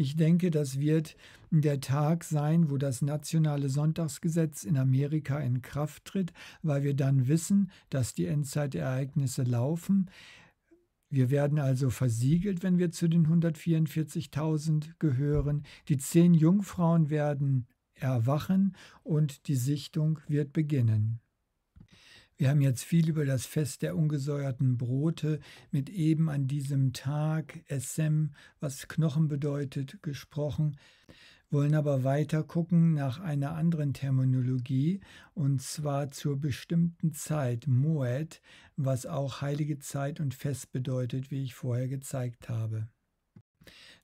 Ich denke, das wird der Tag sein, wo das nationale Sonntagsgesetz in Amerika in Kraft tritt, weil wir dann wissen, dass die Endzeitereignisse laufen. Wir werden also versiegelt, wenn wir zu den 144.000 gehören. Die zehn Jungfrauen werden erwachen und die Sichtung wird beginnen. Wir haben jetzt viel über das Fest der ungesäuerten Brote mit eben an diesem Tag, Essem, was Knochen bedeutet, gesprochen, wollen aber weiter gucken nach einer anderen Terminologie und zwar zur bestimmten Zeit, Moed, was auch heilige Zeit und Fest bedeutet, wie ich vorher gezeigt habe.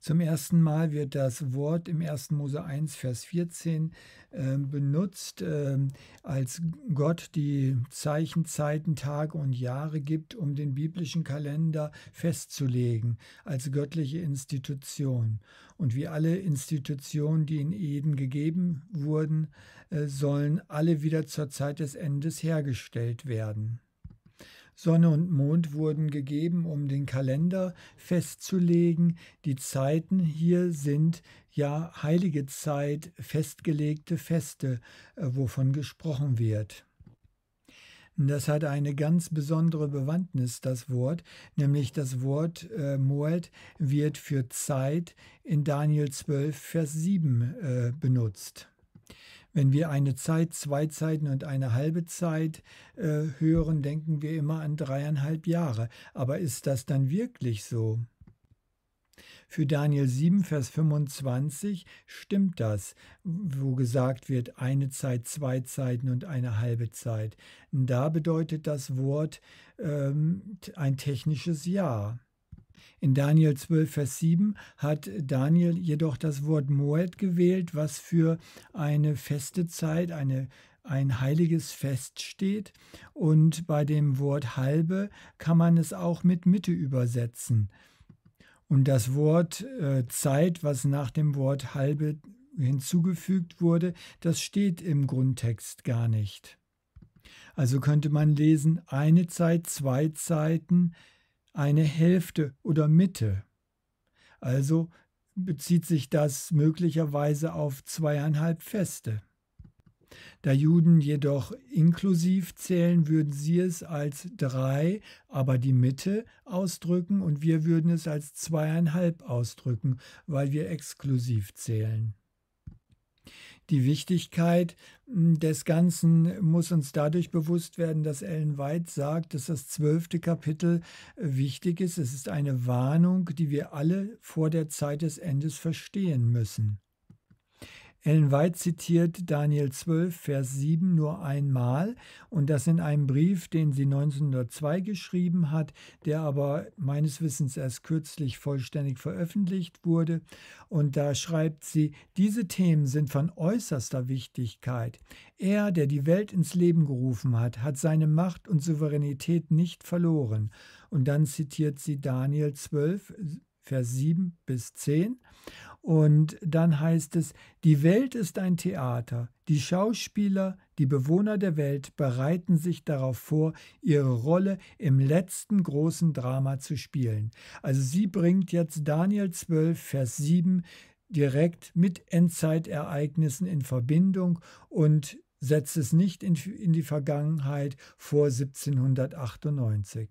Zum ersten Mal wird das Wort im 1. Mose 1, Vers 14 äh, benutzt, äh, als Gott die Zeichen, Zeiten, Tage und Jahre gibt, um den biblischen Kalender festzulegen, als göttliche Institution. Und wie alle Institutionen, die in Eden gegeben wurden, äh, sollen alle wieder zur Zeit des Endes hergestellt werden. Sonne und Mond wurden gegeben, um den Kalender festzulegen. Die Zeiten hier sind ja heilige Zeit, festgelegte Feste, äh, wovon gesprochen wird. Das hat eine ganz besondere Bewandtnis, das Wort, nämlich das Wort äh, Moed wird für Zeit in Daniel 12, Vers 7 äh, benutzt. Wenn wir eine Zeit, zwei Zeiten und eine halbe Zeit äh, hören, denken wir immer an dreieinhalb Jahre. Aber ist das dann wirklich so? Für Daniel 7, Vers 25 stimmt das, wo gesagt wird, eine Zeit, zwei Zeiten und eine halbe Zeit. Da bedeutet das Wort ähm, ein technisches Jahr. In Daniel 12, Vers 7 hat Daniel jedoch das Wort Moed gewählt, was für eine feste Zeit, eine ein heiliges Fest steht. Und bei dem Wort halbe kann man es auch mit Mitte übersetzen. Und das Wort äh, Zeit, was nach dem Wort halbe hinzugefügt wurde, das steht im Grundtext gar nicht. Also könnte man lesen, eine Zeit, zwei Zeiten, eine Hälfte oder Mitte. Also bezieht sich das möglicherweise auf zweieinhalb Feste. Da Juden jedoch inklusiv zählen, würden sie es als drei, aber die Mitte ausdrücken und wir würden es als zweieinhalb ausdrücken, weil wir exklusiv zählen. Die Wichtigkeit hm, des Ganzen muss uns dadurch bewusst werden, dass Ellen White sagt, dass das zwölfte Kapitel äh, wichtig ist. Es ist eine Warnung, die wir alle vor der Zeit des Endes verstehen müssen. Ellen White zitiert Daniel 12, Vers 7 nur einmal und das in einem Brief, den sie 1902 geschrieben hat, der aber meines Wissens erst kürzlich vollständig veröffentlicht wurde. Und da schreibt sie, diese Themen sind von äußerster Wichtigkeit. Er, der die Welt ins Leben gerufen hat, hat seine Macht und Souveränität nicht verloren. Und dann zitiert sie Daniel 12, Vers 7 bis 10. Und dann heißt es, die Welt ist ein Theater, die Schauspieler, die Bewohner der Welt bereiten sich darauf vor, ihre Rolle im letzten großen Drama zu spielen. Also sie bringt jetzt Daniel 12, Vers 7 direkt mit Endzeitereignissen in Verbindung und setzt es nicht in, in die Vergangenheit vor 1798.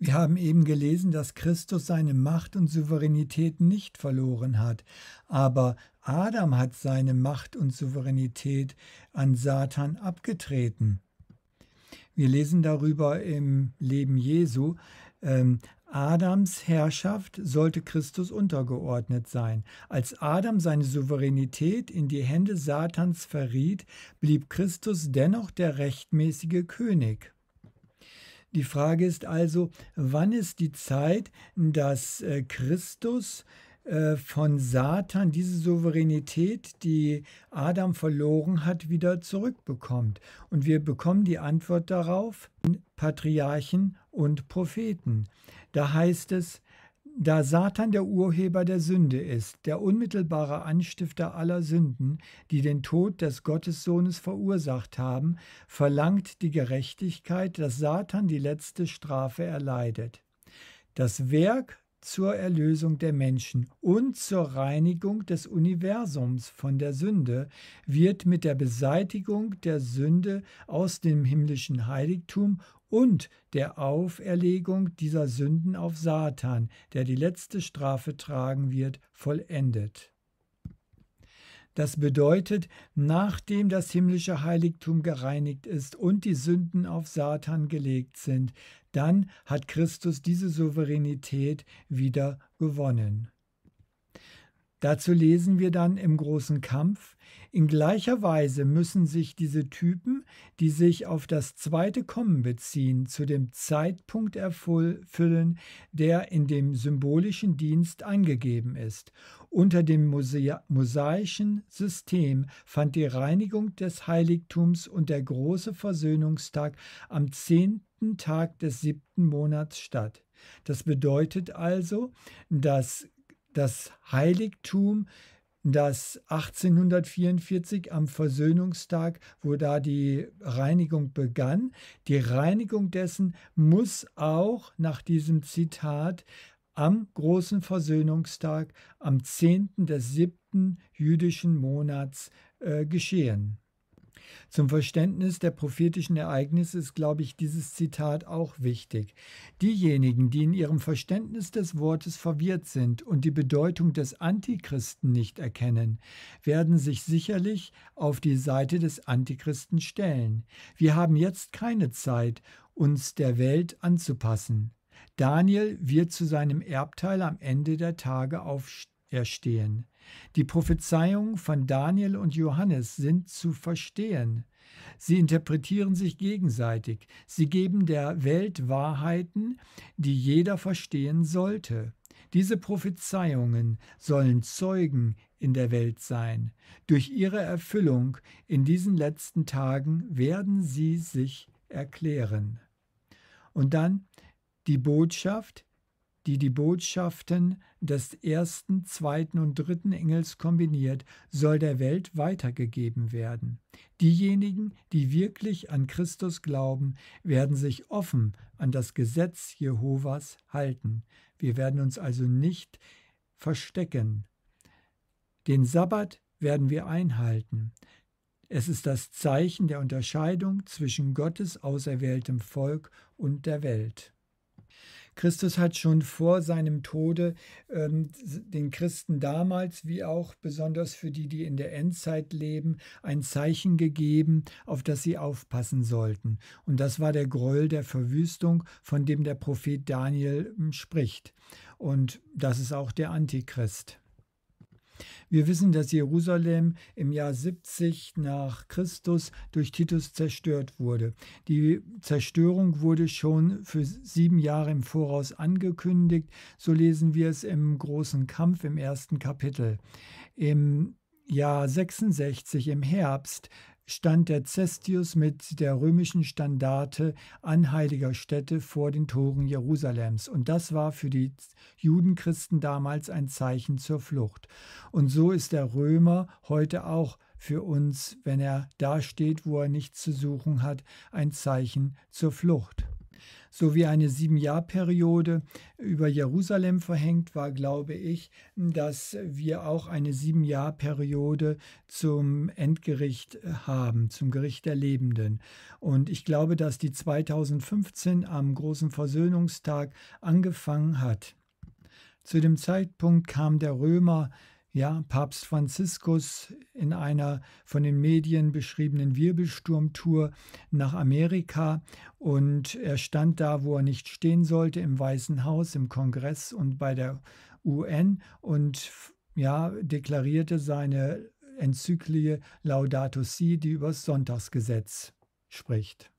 Wir haben eben gelesen, dass Christus seine Macht und Souveränität nicht verloren hat, aber Adam hat seine Macht und Souveränität an Satan abgetreten. Wir lesen darüber im Leben Jesu. Ähm, Adams Herrschaft sollte Christus untergeordnet sein. Als Adam seine Souveränität in die Hände Satans verriet, blieb Christus dennoch der rechtmäßige König. Die Frage ist also, wann ist die Zeit, dass äh, Christus äh, von Satan diese Souveränität, die Adam verloren hat, wieder zurückbekommt. Und wir bekommen die Antwort darauf in Patriarchen und Propheten. Da heißt es, da Satan der Urheber der Sünde ist, der unmittelbare Anstifter aller Sünden, die den Tod des Gottessohnes verursacht haben, verlangt die Gerechtigkeit, dass Satan die letzte Strafe erleidet. Das Werk zur Erlösung der Menschen und zur Reinigung des Universums von der Sünde wird mit der Beseitigung der Sünde aus dem himmlischen Heiligtum und der Auferlegung dieser Sünden auf Satan, der die letzte Strafe tragen wird, vollendet. Das bedeutet, nachdem das himmlische Heiligtum gereinigt ist und die Sünden auf Satan gelegt sind, dann hat Christus diese Souveränität wieder gewonnen. Dazu lesen wir dann im großen Kampf in gleicher Weise müssen sich diese Typen, die sich auf das zweite Kommen beziehen, zu dem Zeitpunkt erfüllen, der in dem symbolischen Dienst angegeben ist. Unter dem mosaischen System fand die Reinigung des Heiligtums und der große Versöhnungstag am zehnten Tag des siebten Monats statt. Das bedeutet also, dass das Heiligtum dass 1844 am Versöhnungstag, wo da die Reinigung begann, die Reinigung dessen muss auch nach diesem Zitat am großen Versöhnungstag, am 10. des 7. jüdischen Monats äh, geschehen. Zum Verständnis der prophetischen Ereignisse ist, glaube ich, dieses Zitat auch wichtig. Diejenigen, die in ihrem Verständnis des Wortes verwirrt sind und die Bedeutung des Antichristen nicht erkennen, werden sich sicherlich auf die Seite des Antichristen stellen. Wir haben jetzt keine Zeit, uns der Welt anzupassen. Daniel wird zu seinem Erbteil am Ende der Tage auferstehen. Die Prophezeiungen von Daniel und Johannes sind zu verstehen. Sie interpretieren sich gegenseitig. Sie geben der Welt Wahrheiten, die jeder verstehen sollte. Diese Prophezeiungen sollen Zeugen in der Welt sein. Durch ihre Erfüllung in diesen letzten Tagen werden sie sich erklären. Und dann die Botschaft, die die Botschaften des ersten, zweiten und dritten Engels kombiniert, soll der Welt weitergegeben werden. Diejenigen, die wirklich an Christus glauben, werden sich offen an das Gesetz Jehovas halten. Wir werden uns also nicht verstecken. Den Sabbat werden wir einhalten. Es ist das Zeichen der Unterscheidung zwischen Gottes auserwähltem Volk und der Welt. Christus hat schon vor seinem Tode ähm, den Christen damals, wie auch besonders für die, die in der Endzeit leben, ein Zeichen gegeben, auf das sie aufpassen sollten. Und das war der Gräuel der Verwüstung, von dem der Prophet Daniel hm, spricht. Und das ist auch der Antichrist. Wir wissen, dass Jerusalem im Jahr 70 nach Christus durch Titus zerstört wurde. Die Zerstörung wurde schon für sieben Jahre im Voraus angekündigt. So lesen wir es im großen Kampf im ersten Kapitel. Im Jahr 66 im Herbst stand der Cestius mit der römischen Standarte an heiliger Stätte vor den Toren Jerusalems. Und das war für die Judenchristen damals ein Zeichen zur Flucht. Und so ist der Römer heute auch für uns, wenn er da steht, wo er nichts zu suchen hat, ein Zeichen zur Flucht sowie eine Sieben-Jahr-Periode über Jerusalem verhängt war, glaube ich, dass wir auch eine Sieben-Jahr-Periode zum Endgericht äh, haben, zum Gericht der Lebenden. Und ich glaube, dass die 2015 am großen Versöhnungstag angefangen hat. Zu dem Zeitpunkt kam der Römer ja, Papst Franziskus in einer von den Medien beschriebenen Wirbelsturmtour nach Amerika und er stand da, wo er nicht stehen sollte, im Weißen Haus, im Kongress und bei der UN und ja, deklarierte seine Enzyklie Laudato Si, die über das Sonntagsgesetz spricht.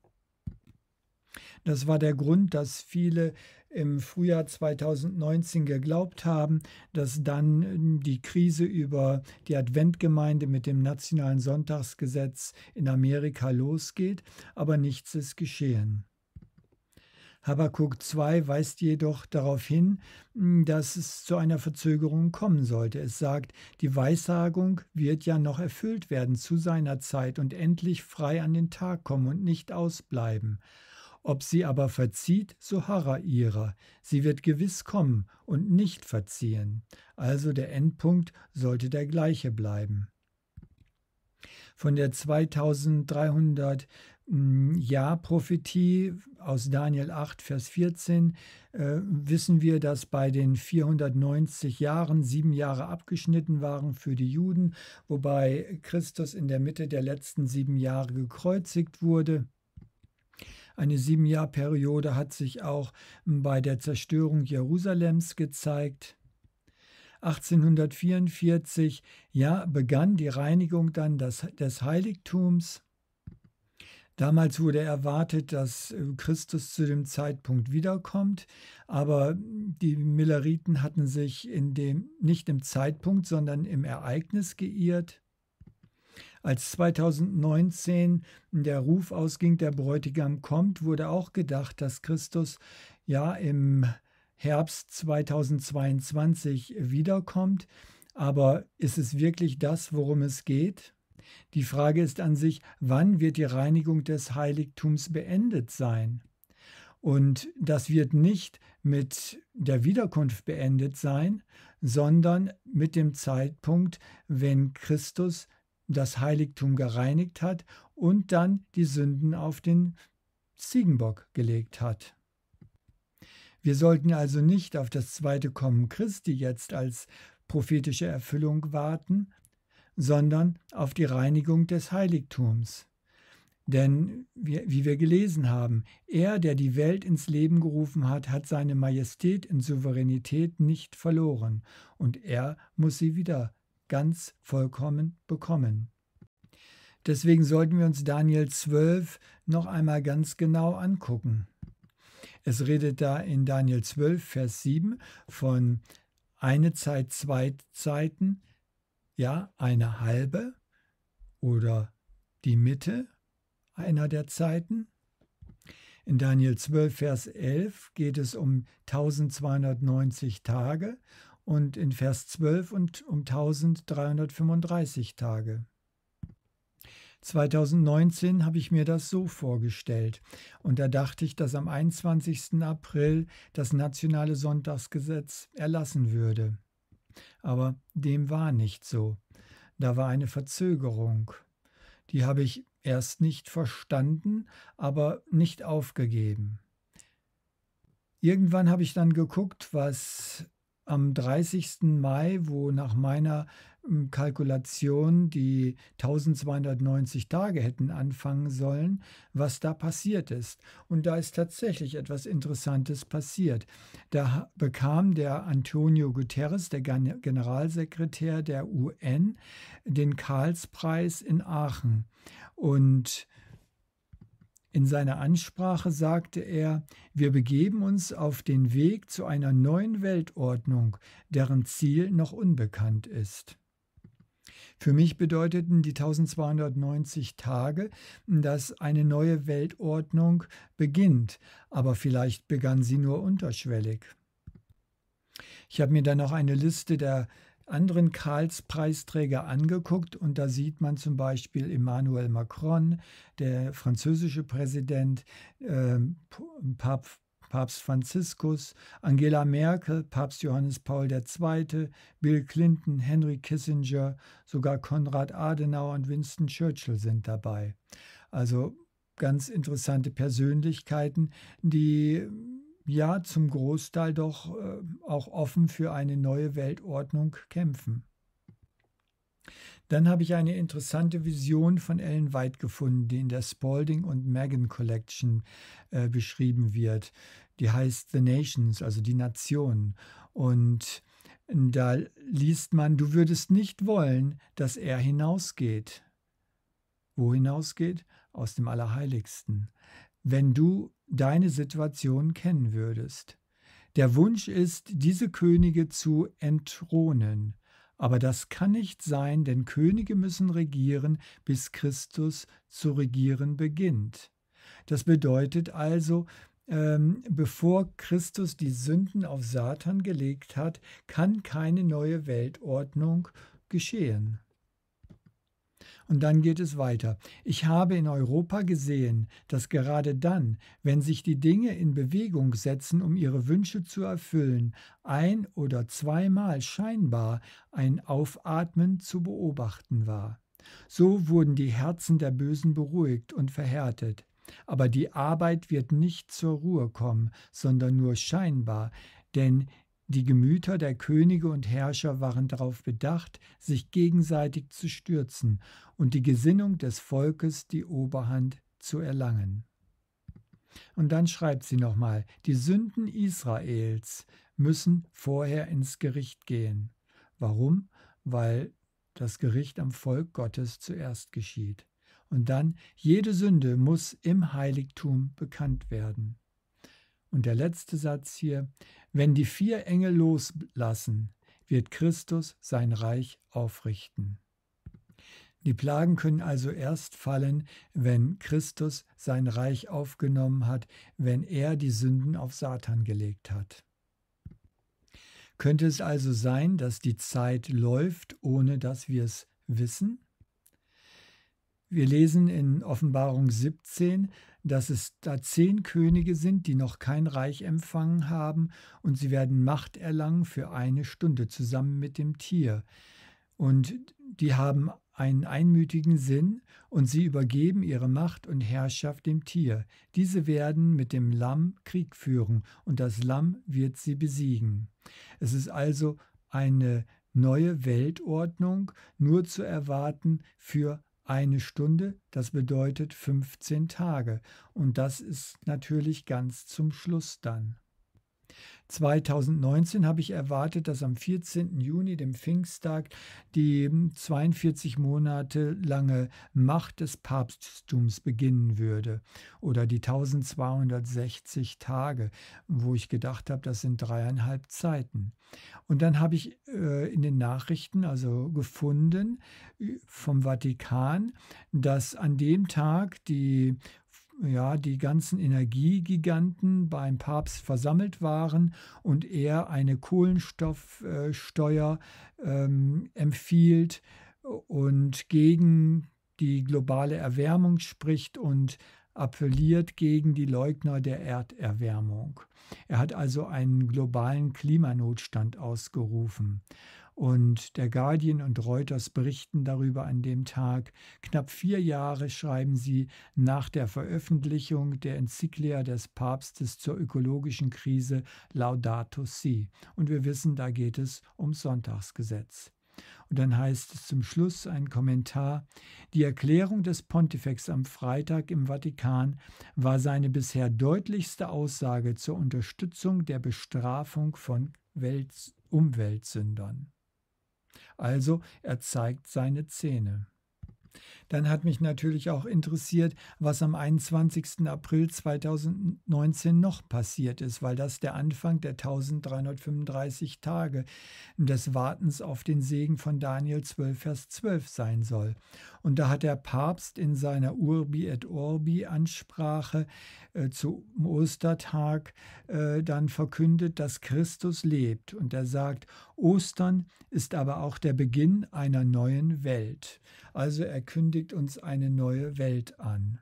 Das war der Grund, dass viele im Frühjahr 2019 geglaubt haben, dass dann ähm, die Krise über die Adventgemeinde mit dem nationalen Sonntagsgesetz in Amerika losgeht, aber nichts ist geschehen. Habakkuk 2 weist jedoch darauf hin, hm, dass es zu einer Verzögerung kommen sollte. Es sagt, die Weissagung wird ja noch erfüllt werden zu seiner Zeit und endlich frei an den Tag kommen und nicht ausbleiben. Ob sie aber verzieht, so harra ihrer, sie wird gewiss kommen und nicht verziehen. Also der Endpunkt sollte der gleiche bleiben. Von der 2300 jahr prophetie aus Daniel 8, Vers 14 äh, wissen wir, dass bei den 490 Jahren sieben Jahre abgeschnitten waren für die Juden, wobei Christus in der Mitte der letzten sieben Jahre gekreuzigt wurde. Eine Siebenjahrperiode hat sich auch bei der Zerstörung Jerusalems gezeigt. 1844 ja, begann die Reinigung dann des, des Heiligtums. Damals wurde erwartet, dass äh, Christus zu dem Zeitpunkt wiederkommt, aber die Milleriten hatten sich in dem, nicht im Zeitpunkt, sondern im Ereignis geirrt. Als 2019 der Ruf ausging, der Bräutigam kommt, wurde auch gedacht, dass Christus ja im Herbst 2022 wiederkommt. Aber ist es wirklich das, worum es geht? Die Frage ist an sich, wann wird die Reinigung des Heiligtums beendet sein? Und das wird nicht mit der Wiederkunft beendet sein, sondern mit dem Zeitpunkt, wenn Christus das Heiligtum gereinigt hat und dann die Sünden auf den Ziegenbock gelegt hat. Wir sollten also nicht auf das zweite Kommen Christi jetzt als prophetische Erfüllung warten, sondern auf die Reinigung des Heiligtums. Denn, wie wir gelesen haben, er, der die Welt ins Leben gerufen hat, hat seine Majestät in Souveränität nicht verloren, und er muss sie wieder ganz vollkommen bekommen. Deswegen sollten wir uns Daniel 12 noch einmal ganz genau angucken. Es redet da in Daniel 12, Vers 7 von eine Zeit, zwei Zeiten, ja, eine halbe oder die Mitte einer der Zeiten. In Daniel 12, Vers 11 geht es um 1290 Tage und in Vers 12 und um 1335 Tage. 2019 habe ich mir das so vorgestellt und da dachte ich, dass am 21. April das nationale Sonntagsgesetz erlassen würde. Aber dem war nicht so. Da war eine Verzögerung. Die habe ich erst nicht verstanden, aber nicht aufgegeben. Irgendwann habe ich dann geguckt, was am 30. Mai, wo nach meiner hm, Kalkulation die 1290 Tage hätten anfangen sollen, was da passiert ist. Und da ist tatsächlich etwas Interessantes passiert. Da bekam der Antonio Guterres, der Generalsekretär der UN, den Karlspreis in Aachen. Und in seiner Ansprache sagte er, wir begeben uns auf den Weg zu einer neuen Weltordnung, deren Ziel noch unbekannt ist. Für mich bedeuteten die 1290 Tage, dass eine neue Weltordnung beginnt, aber vielleicht begann sie nur unterschwellig. Ich habe mir dann noch eine Liste der anderen Karlspreisträger angeguckt und da sieht man zum Beispiel Emmanuel Macron, der französische Präsident, äh, Papst Papst Franziskus, Angela Merkel, Papst Johannes Paul II., Bill Clinton, Henry Kissinger, sogar Konrad Adenauer und Winston Churchill sind dabei. Also ganz interessante Persönlichkeiten, die ja zum Großteil doch äh, auch offen für eine neue Weltordnung kämpfen. Dann habe ich eine interessante Vision von Ellen White gefunden, die in der Spalding und Megan Collection äh, beschrieben wird. Die heißt The Nations, also die Nation. Und da liest man, du würdest nicht wollen, dass er hinausgeht. Wo hinausgeht? Aus dem Allerheiligsten. Wenn du deine Situation kennen würdest. Der Wunsch ist, diese Könige zu entthronen. Aber das kann nicht sein, denn Könige müssen regieren, bis Christus zu regieren beginnt. Das bedeutet also, ähm, bevor Christus die Sünden auf Satan gelegt hat, kann keine neue Weltordnung geschehen. Und dann geht es weiter. Ich habe in Europa gesehen, dass gerade dann, wenn sich die Dinge in Bewegung setzen, um ihre Wünsche zu erfüllen, ein oder zweimal scheinbar ein Aufatmen zu beobachten war. So wurden die Herzen der Bösen beruhigt und verhärtet. Aber die Arbeit wird nicht zur Ruhe kommen, sondern nur scheinbar, denn die Gemüter der Könige und Herrscher waren darauf bedacht, sich gegenseitig zu stürzen und die Gesinnung des Volkes die Oberhand zu erlangen. Und dann schreibt sie nochmal, die Sünden Israels müssen vorher ins Gericht gehen. Warum? Weil das Gericht am Volk Gottes zuerst geschieht. Und dann, jede Sünde muss im Heiligtum bekannt werden. Und der letzte Satz hier, wenn die vier Engel loslassen, wird Christus sein Reich aufrichten. Die Plagen können also erst fallen, wenn Christus sein Reich aufgenommen hat, wenn er die Sünden auf Satan gelegt hat. Könnte es also sein, dass die Zeit läuft, ohne dass wir es wissen? Wir lesen in Offenbarung 17, dass es da zehn Könige sind, die noch kein Reich empfangen haben, und sie werden Macht erlangen für eine Stunde zusammen mit dem Tier. Und die haben einen einmütigen Sinn, und sie übergeben ihre Macht und Herrschaft dem Tier. Diese werden mit dem Lamm Krieg führen, und das Lamm wird sie besiegen. Es ist also eine neue Weltordnung nur zu erwarten für eine Stunde, das bedeutet 15 Tage. Und das ist natürlich ganz zum Schluss dann. 2019 habe ich erwartet, dass am 14. Juni, dem Pfingsttag, die 42 Monate lange Macht des Papsttums beginnen würde oder die 1260 Tage, wo ich gedacht habe, das sind dreieinhalb Zeiten. Und dann habe ich äh, in den Nachrichten also gefunden äh, vom Vatikan, dass an dem Tag die ja, die ganzen Energiegiganten beim Papst versammelt waren und er eine Kohlenstoffsteuer ähm, empfiehlt und gegen die globale Erwärmung spricht und appelliert gegen die Leugner der Erderwärmung. Er hat also einen globalen Klimanotstand ausgerufen. Und der Guardian und Reuters berichten darüber an dem Tag. Knapp vier Jahre, schreiben sie, nach der Veröffentlichung der Enzyklia des Papstes zur ökologischen Krise Laudato Si. Und wir wissen, da geht es ums Sonntagsgesetz. Und dann heißt es zum Schluss ein Kommentar, die Erklärung des Pontifex am Freitag im Vatikan war seine bisher deutlichste Aussage zur Unterstützung der Bestrafung von Welt Umweltsündern. Also er zeigt seine Zähne. Dann hat mich natürlich auch interessiert, was am 21. April 2019 noch passiert ist, weil das der Anfang der 1335 Tage des Wartens auf den Segen von Daniel 12, Vers 12 sein soll. Und da hat der Papst in seiner Urbi et Orbi Ansprache äh, zum Ostertag äh, dann verkündet, dass Christus lebt. Und er sagt, Ostern ist aber auch der Beginn einer neuen Welt. Also er kündigt uns eine neue Welt an.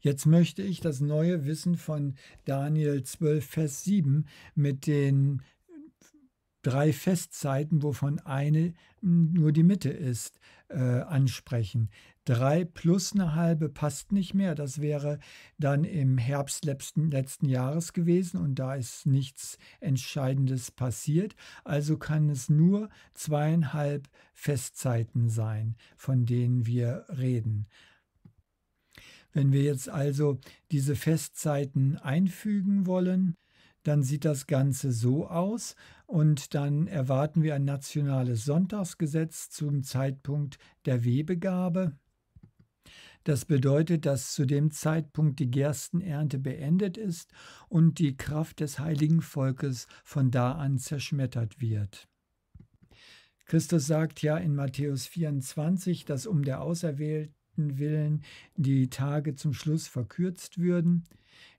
Jetzt möchte ich das neue Wissen von Daniel 12, Vers 7 mit den drei Festzeiten, wovon eine hm, nur die Mitte ist, äh, ansprechen. Drei plus eine halbe passt nicht mehr. Das wäre dann im Herbst letzten, letzten Jahres gewesen und da ist nichts Entscheidendes passiert. Also kann es nur zweieinhalb Festzeiten sein, von denen wir reden. Wenn wir jetzt also diese Festzeiten einfügen wollen, dann sieht das Ganze so aus. Und dann erwarten wir ein nationales Sonntagsgesetz zum Zeitpunkt der Webegabe. Das bedeutet, dass zu dem Zeitpunkt die Gerstenernte beendet ist und die Kraft des heiligen Volkes von da an zerschmettert wird. Christus sagt ja in Matthäus 24, dass um der Auserwählten willen die Tage zum Schluss verkürzt würden.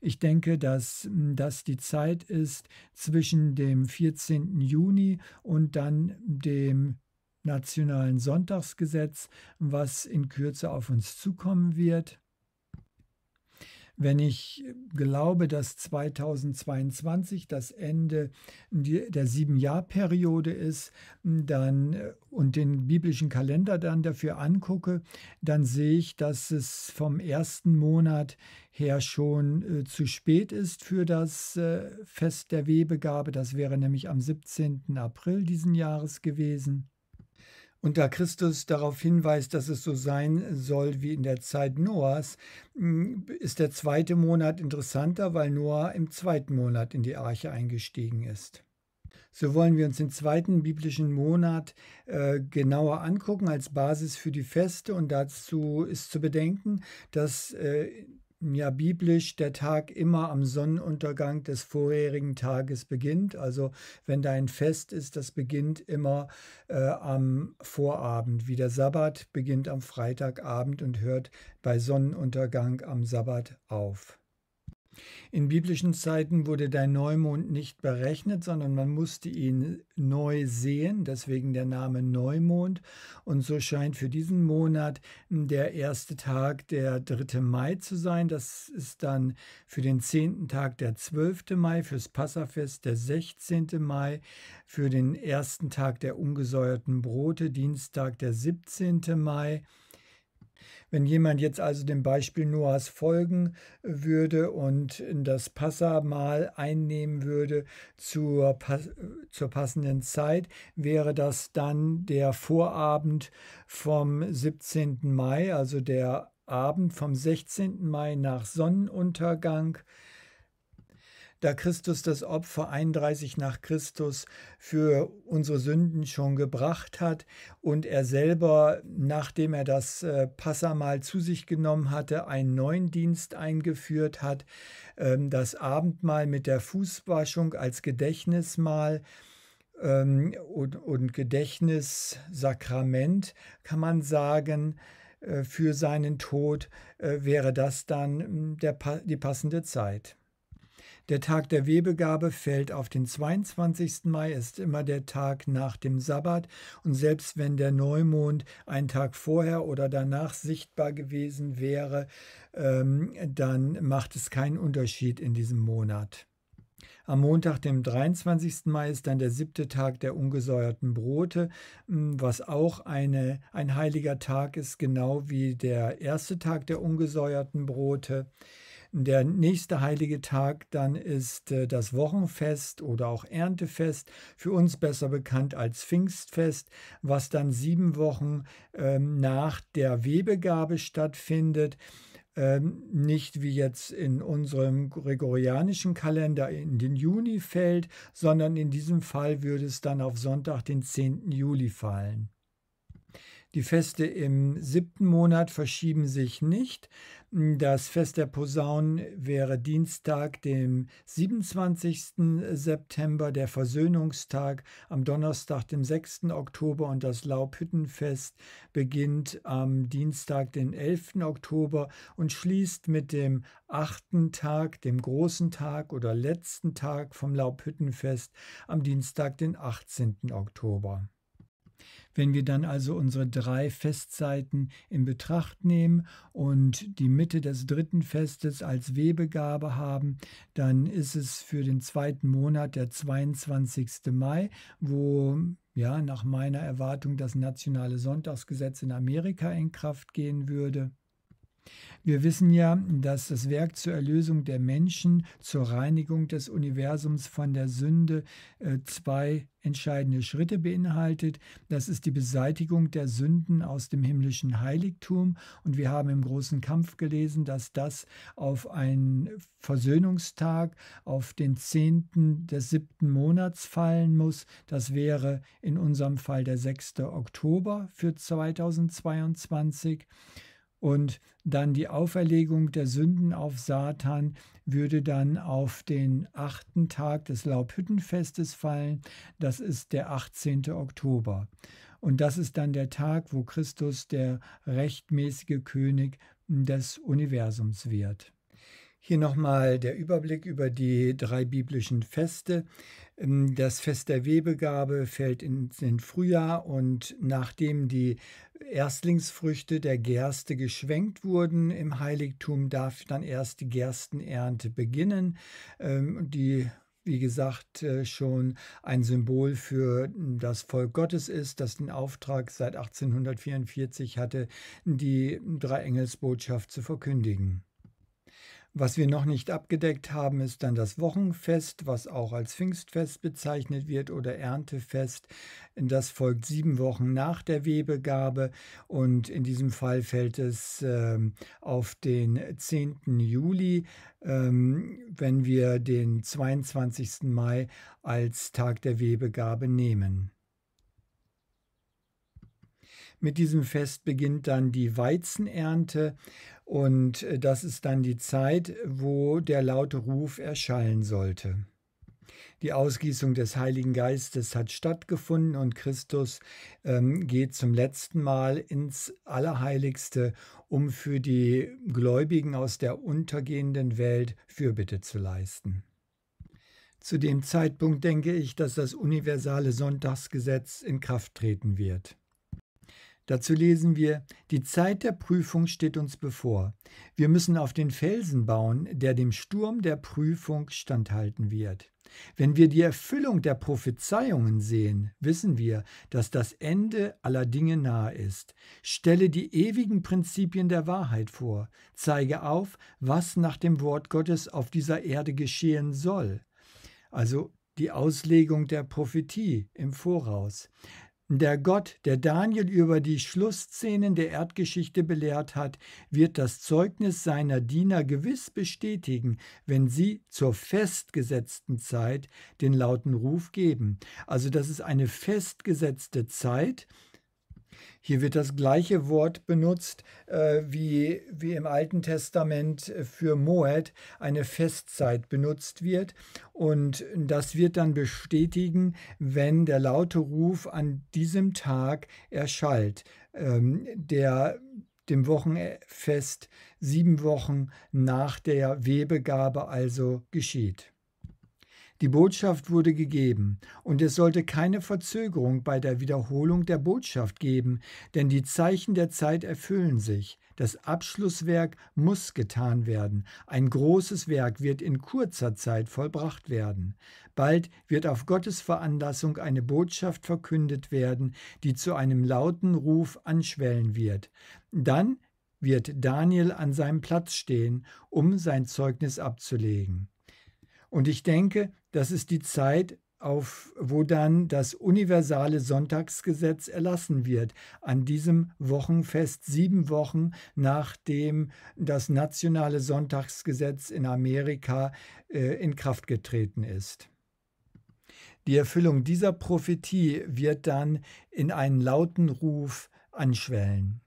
Ich denke, dass hm, das die Zeit ist zwischen dem 14. Juni und dann dem nationalen Sonntagsgesetz, was in Kürze auf uns zukommen wird. Wenn ich glaube, dass 2022 das Ende der Sieben-Jahr-Periode ist dann, und den biblischen Kalender dann dafür angucke, dann sehe ich, dass es vom ersten Monat her schon äh, zu spät ist für das äh, Fest der Webegabe. Das wäre nämlich am 17. April diesen Jahres gewesen. Und da Christus darauf hinweist, dass es so sein soll wie in der Zeit Noahs, hm, ist der zweite Monat interessanter, weil Noah im zweiten Monat in die Arche eingestiegen ist. So wollen wir uns den zweiten biblischen Monat äh, genauer angucken als Basis für die Feste und dazu ist zu bedenken, dass äh, ja biblisch der Tag immer am Sonnenuntergang des vorherigen Tages beginnt. Also wenn da ein Fest ist, das beginnt immer äh, am Vorabend. Wie der Sabbat beginnt am Freitagabend und hört bei Sonnenuntergang am Sabbat auf. In biblischen Zeiten wurde der Neumond nicht berechnet, sondern man musste ihn neu sehen, deswegen der Name Neumond. Und so scheint für diesen Monat hm, der erste Tag der 3. Mai zu sein. Das ist dann für den 10. Tag der 12. Mai, fürs Passafest der 16. Mai, für den ersten Tag der ungesäuerten Brote, Dienstag der 17. Mai. Wenn jemand jetzt also dem Beispiel Noahs folgen äh, würde und das Passamal einnehmen würde zur, äh, zur passenden Zeit, wäre das dann der Vorabend vom 17. Mai, also der Abend vom 16. Mai nach Sonnenuntergang da Christus das Opfer 31 nach Christus für unsere Sünden schon gebracht hat und er selber, nachdem er das äh, Passamal zu sich genommen hatte, einen neuen Dienst eingeführt hat, ähm, das Abendmahl mit der Fußwaschung als Gedächtnismahl, ähm, und, und Gedächtnissakrament, kann man sagen, äh, für seinen Tod äh, wäre das dann hm, der, die passende Zeit. Der Tag der Webegabe fällt auf den 22. Mai, ist immer der Tag nach dem Sabbat und selbst wenn der Neumond einen Tag vorher oder danach sichtbar gewesen wäre, ähm, dann macht es keinen Unterschied in diesem Monat. Am Montag, dem 23. Mai, ist dann der siebte Tag der ungesäuerten Brote, hm, was auch eine, ein heiliger Tag ist, genau wie der erste Tag der ungesäuerten Brote. Der nächste heilige Tag dann ist äh, das Wochenfest oder auch Erntefest, für uns besser bekannt als Pfingstfest, was dann sieben Wochen ähm, nach der Webegabe stattfindet. Ähm, nicht wie jetzt in unserem gregorianischen Kalender in den Juni fällt, sondern in diesem Fall würde es dann auf Sonntag, den 10. Juli fallen. Die Feste im siebten Monat verschieben sich nicht. Das Fest der Posaunen wäre Dienstag, dem 27. September, der Versöhnungstag am Donnerstag, dem 6. Oktober und das Laubhüttenfest beginnt am Dienstag, den 11. Oktober und schließt mit dem achten Tag, dem großen Tag oder letzten Tag vom Laubhüttenfest am Dienstag, den 18. Oktober. Wenn wir dann also unsere drei Festseiten in Betracht nehmen und die Mitte des dritten Festes als Webegabe haben, dann ist es für den zweiten Monat der 22. Mai, wo ja nach meiner Erwartung das nationale Sonntagsgesetz in Amerika in Kraft gehen würde. Wir wissen ja, dass das Werk zur Erlösung der Menschen, zur Reinigung des Universums von der Sünde äh, zwei entscheidende Schritte beinhaltet. Das ist die Beseitigung der Sünden aus dem himmlischen Heiligtum. Und wir haben im großen Kampf gelesen, dass das auf einen Versöhnungstag, auf den 10. des 7. Monats fallen muss. Das wäre in unserem Fall der 6. Oktober für 2022. Und dann die Auferlegung der Sünden auf Satan würde dann auf den achten Tag des Laubhüttenfestes fallen. Das ist der 18. Oktober. Und das ist dann der Tag, wo Christus der rechtmäßige König des Universums wird. Hier nochmal der Überblick über die drei biblischen Feste. Ähm, das Fest der Webegabe fällt in den Frühjahr und nachdem die Erstlingsfrüchte der Gerste geschwenkt wurden im Heiligtum, darf dann erst die Gerstenernte beginnen. Ähm, die wie gesagt, äh, schon ein Symbol für das Volk Gottes ist, das den Auftrag seit 1844 hatte, die Dreiengelsbotschaft zu verkündigen. Was wir noch nicht abgedeckt haben, ist dann das Wochenfest, was auch als Pfingstfest bezeichnet wird oder Erntefest. Das folgt sieben Wochen nach der Webegabe und in diesem Fall fällt es ähm, auf den 10. Juli, ähm, wenn wir den 22. Mai als Tag der Webegabe nehmen. Mit diesem Fest beginnt dann die Weizenernte und äh, das ist dann die Zeit, wo der laute Ruf erschallen sollte. Die Ausgießung des Heiligen Geistes hat stattgefunden und Christus ähm, geht zum letzten Mal ins Allerheiligste, um für die Gläubigen aus der untergehenden Welt Fürbitte zu leisten. Zu dem Zeitpunkt denke ich, dass das universale Sonntagsgesetz in Kraft treten wird. Dazu lesen wir, die Zeit der Prüfung steht uns bevor. Wir müssen auf den Felsen bauen, der dem Sturm der Prüfung standhalten wird. Wenn wir die Erfüllung der Prophezeiungen sehen, wissen wir, dass das Ende aller Dinge nahe ist. Stelle die ewigen Prinzipien der Wahrheit vor, zeige auf, was nach dem Wort Gottes auf dieser Erde geschehen soll. Also die Auslegung der Prophetie im Voraus. Der Gott, der Daniel über die Schlussszenen der Erdgeschichte belehrt hat, wird das Zeugnis seiner Diener gewiss bestätigen, wenn sie zur festgesetzten Zeit den lauten Ruf geben. Also das ist eine festgesetzte Zeit, hier wird das gleiche Wort benutzt äh, wie, wie im Alten Testament äh, für Moed eine Festzeit benutzt wird. Und das wird dann bestätigen, wenn der laute Ruf an diesem Tag erschallt, ähm, der dem Wochenfest sieben Wochen nach der Webegabe also geschieht. Die Botschaft wurde gegeben, und es sollte keine Verzögerung bei der Wiederholung der Botschaft geben, denn die Zeichen der Zeit erfüllen sich. Das Abschlusswerk muss getan werden. Ein großes Werk wird in kurzer Zeit vollbracht werden. Bald wird auf Gottes Veranlassung eine Botschaft verkündet werden, die zu einem lauten Ruf anschwellen wird. Dann wird Daniel an seinem Platz stehen, um sein Zeugnis abzulegen. Und ich denke, das ist die Zeit, auf, wo dann das universale Sonntagsgesetz erlassen wird, an diesem Wochenfest, sieben Wochen nachdem das nationale Sonntagsgesetz in Amerika äh, in Kraft getreten ist. Die Erfüllung dieser Prophetie wird dann in einen lauten Ruf anschwellen.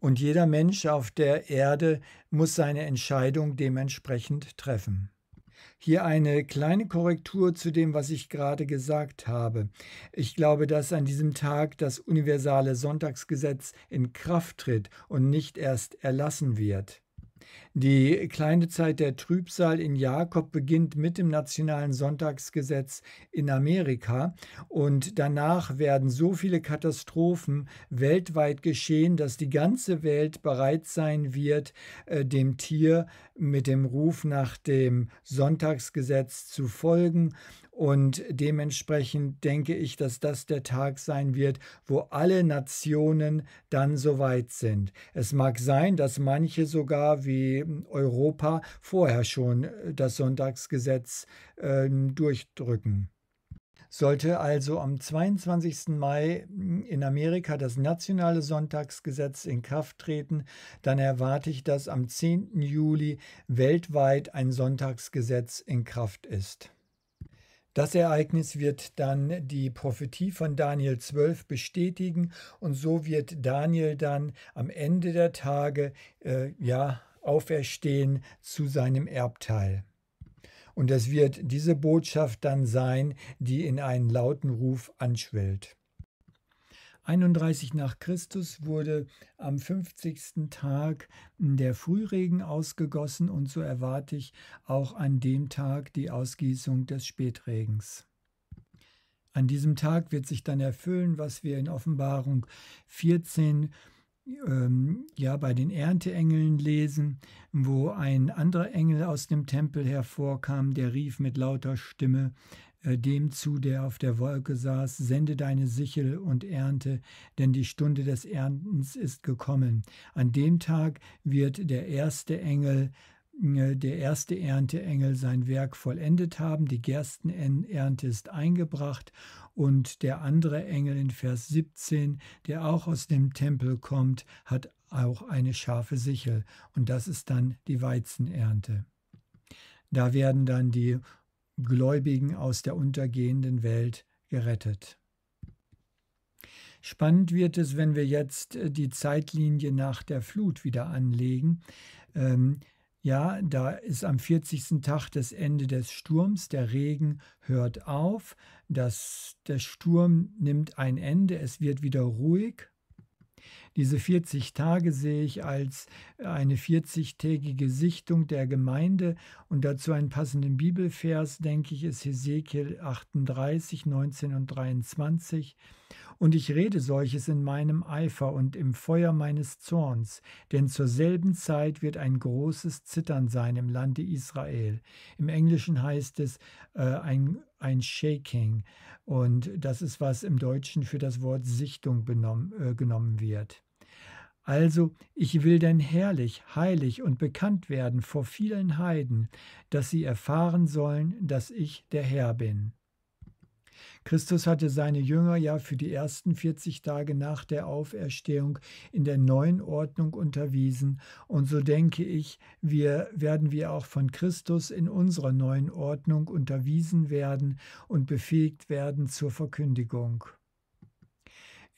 Und jeder Mensch auf der Erde muss seine Entscheidung dementsprechend treffen. Hier eine kleine Korrektur zu dem, was ich gerade gesagt habe. Ich glaube, dass an diesem Tag das universale Sonntagsgesetz in Kraft tritt und nicht erst erlassen wird. Die kleine Zeit der Trübsal in Jakob beginnt mit dem nationalen Sonntagsgesetz in Amerika und danach werden so viele Katastrophen weltweit geschehen, dass die ganze Welt bereit sein wird, äh, dem Tier mit dem Ruf nach dem Sonntagsgesetz zu folgen und dementsprechend denke ich, dass das der Tag sein wird, wo alle Nationen dann soweit sind. Es mag sein, dass manche sogar wie Europa vorher schon äh, das Sonntagsgesetz äh, durchdrücken. Sollte also am 22. Mai hm, in Amerika das nationale Sonntagsgesetz in Kraft treten, dann erwarte ich, dass am 10. Juli weltweit ein Sonntagsgesetz in Kraft ist. Das Ereignis wird dann die Prophetie von Daniel 12 bestätigen und so wird Daniel dann am Ende der Tage äh, ja auferstehen zu seinem Erbteil. Und es wird diese Botschaft dann sein, die in einen lauten Ruf anschwellt. 31 nach Christus wurde am 50. Tag der Frühregen ausgegossen und so erwarte ich auch an dem Tag die Ausgießung des Spätregens. An diesem Tag wird sich dann erfüllen, was wir in Offenbarung 14 ähm, ja bei den Ernteengeln lesen, wo ein anderer Engel aus dem Tempel hervorkam, der rief mit lauter Stimme: äh, dem zu, der auf der Wolke saß, sende deine Sichel und ernte, denn die Stunde des Erntens ist gekommen. An dem Tag wird der erste Engel äh, der erste Ernteengel sein Werk vollendet haben, die Gerstenernte ist eingebracht und der andere Engel in Vers 17, der auch aus dem Tempel kommt, hat auch eine scharfe Sichel und das ist dann die Weizenernte. Da werden dann die Gläubigen aus der untergehenden Welt gerettet. Spannend wird es, wenn wir jetzt äh, die Zeitlinie nach der Flut wieder anlegen. Ähm, ja, da ist am 40. Tag das Ende des Sturms, der Regen hört auf, das, der Sturm nimmt ein Ende, es wird wieder ruhig diese 40 Tage sehe ich als eine 40-tägige Sichtung der Gemeinde und dazu einen passenden Bibelvers, denke ich, ist Hesekiel 38, 19 und 23. Und ich rede solches in meinem Eifer und im Feuer meines Zorns, denn zur selben Zeit wird ein großes Zittern sein im Lande Israel. Im Englischen heißt es äh, ein ein Shaking. Und das ist, was im Deutschen für das Wort Sichtung benommen, äh, genommen wird. Also, ich will denn herrlich, heilig und bekannt werden vor vielen Heiden, dass sie erfahren sollen, dass ich der Herr bin. Christus hatte seine Jünger ja für die ersten 40 Tage nach der Auferstehung in der neuen Ordnung unterwiesen, und so denke ich, wir werden wir auch von Christus in unserer neuen Ordnung unterwiesen werden und befähigt werden zur Verkündigung.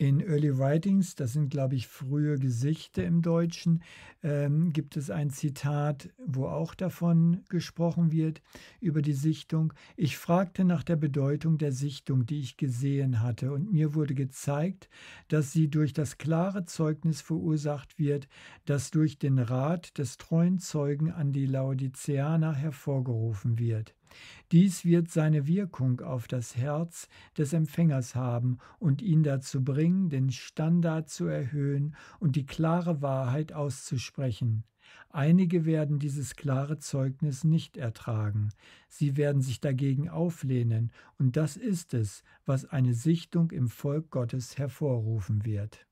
In Early Writings, das sind, glaube ich, frühe Gesichter im Deutschen, ähm, gibt es ein Zitat, wo auch davon gesprochen wird, über die Sichtung. Ich fragte nach der Bedeutung der Sichtung, die ich gesehen hatte, und mir wurde gezeigt, dass sie durch das klare Zeugnis verursacht wird, das durch den Rat des treuen Zeugen an die Laodiceaner hervorgerufen wird. Dies wird seine Wirkung auf das Herz des Empfängers haben und ihn dazu bringen, den Standard zu erhöhen und die klare Wahrheit auszusprechen. Einige werden dieses klare Zeugnis nicht ertragen. Sie werden sich dagegen auflehnen, und das ist es, was eine Sichtung im Volk Gottes hervorrufen wird.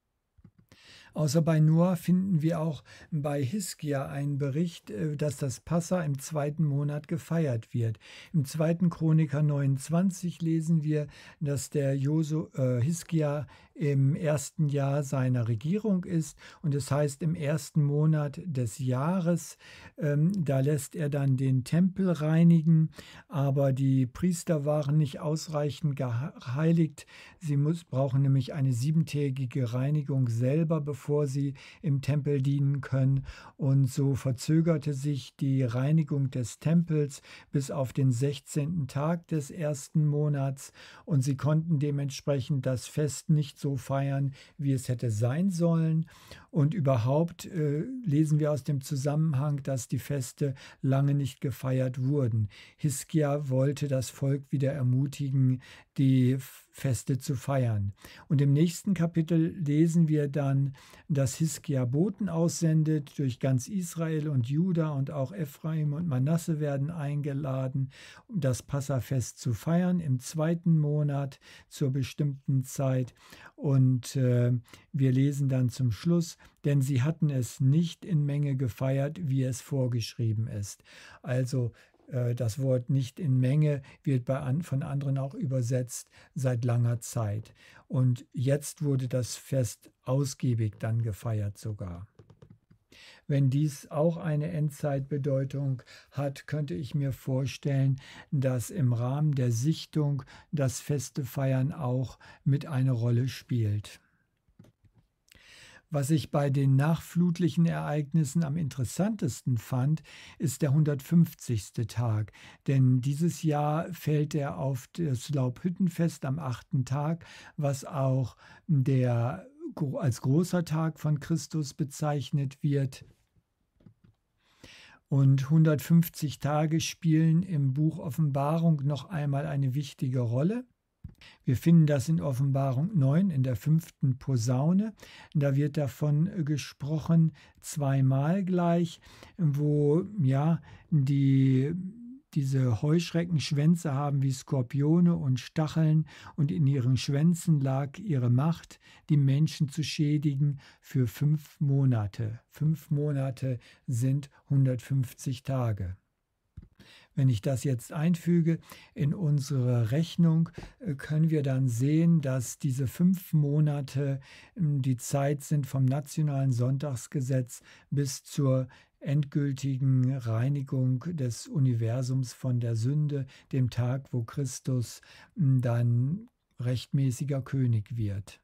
Außer bei Noah finden wir auch bei Hiskia einen Bericht, äh, dass das Passa im zweiten Monat gefeiert wird. Im zweiten Chroniker 29 lesen wir, dass der Josu, äh, Hiskia im ersten Jahr seiner Regierung ist. Und das heißt, im ersten Monat des Jahres, ähm, da lässt er dann den Tempel reinigen. Aber die Priester waren nicht ausreichend geheiligt. Sie muss, brauchen nämlich eine siebentägige Reinigung selber, bevor sie im Tempel dienen können. Und so verzögerte sich die Reinigung des Tempels bis auf den 16. Tag des ersten Monats. Und sie konnten dementsprechend das Fest nicht so so feiern, wie es hätte sein sollen. Und überhaupt äh, lesen wir aus dem Zusammenhang, dass die Feste lange nicht gefeiert wurden. Hiskia wollte das Volk wieder ermutigen, die Feste zu feiern. Und im nächsten Kapitel lesen wir dann, dass Hiskia Boten aussendet, durch ganz Israel und Juda und auch Ephraim und Manasse werden eingeladen, um das Passafest zu feiern im zweiten Monat zur bestimmten Zeit. Und äh, wir lesen dann zum Schluss, denn sie hatten es nicht in Menge gefeiert, wie es vorgeschrieben ist. Also äh, das Wort nicht in Menge wird an, von anderen auch übersetzt seit langer Zeit. Und jetzt wurde das Fest ausgiebig dann gefeiert sogar. Wenn dies auch eine Endzeitbedeutung hat, könnte ich mir vorstellen, dass im Rahmen der Sichtung das feste Feiern auch mit eine Rolle spielt. Was ich bei den nachflutlichen Ereignissen am interessantesten fand, ist der 150. Tag, denn dieses Jahr fällt er auf das Laubhüttenfest am achten Tag, was auch der als großer Tag von Christus bezeichnet wird. Und 150 Tage spielen im Buch Offenbarung noch einmal eine wichtige Rolle. Wir finden das in Offenbarung 9 in der fünften Posaune. Da wird davon äh, gesprochen, zweimal gleich, wo ja die diese Heuschrecken Schwänze haben wie Skorpione und Stacheln, und in ihren Schwänzen lag ihre Macht, die Menschen zu schädigen, für fünf Monate. Fünf Monate sind 150 Tage. Wenn ich das jetzt einfüge in unsere Rechnung, äh, können wir dann sehen, dass diese fünf Monate hm, die Zeit sind vom nationalen Sonntagsgesetz bis zur endgültigen Reinigung des Universums von der Sünde, dem Tag, wo Christus hm, dann rechtmäßiger König wird.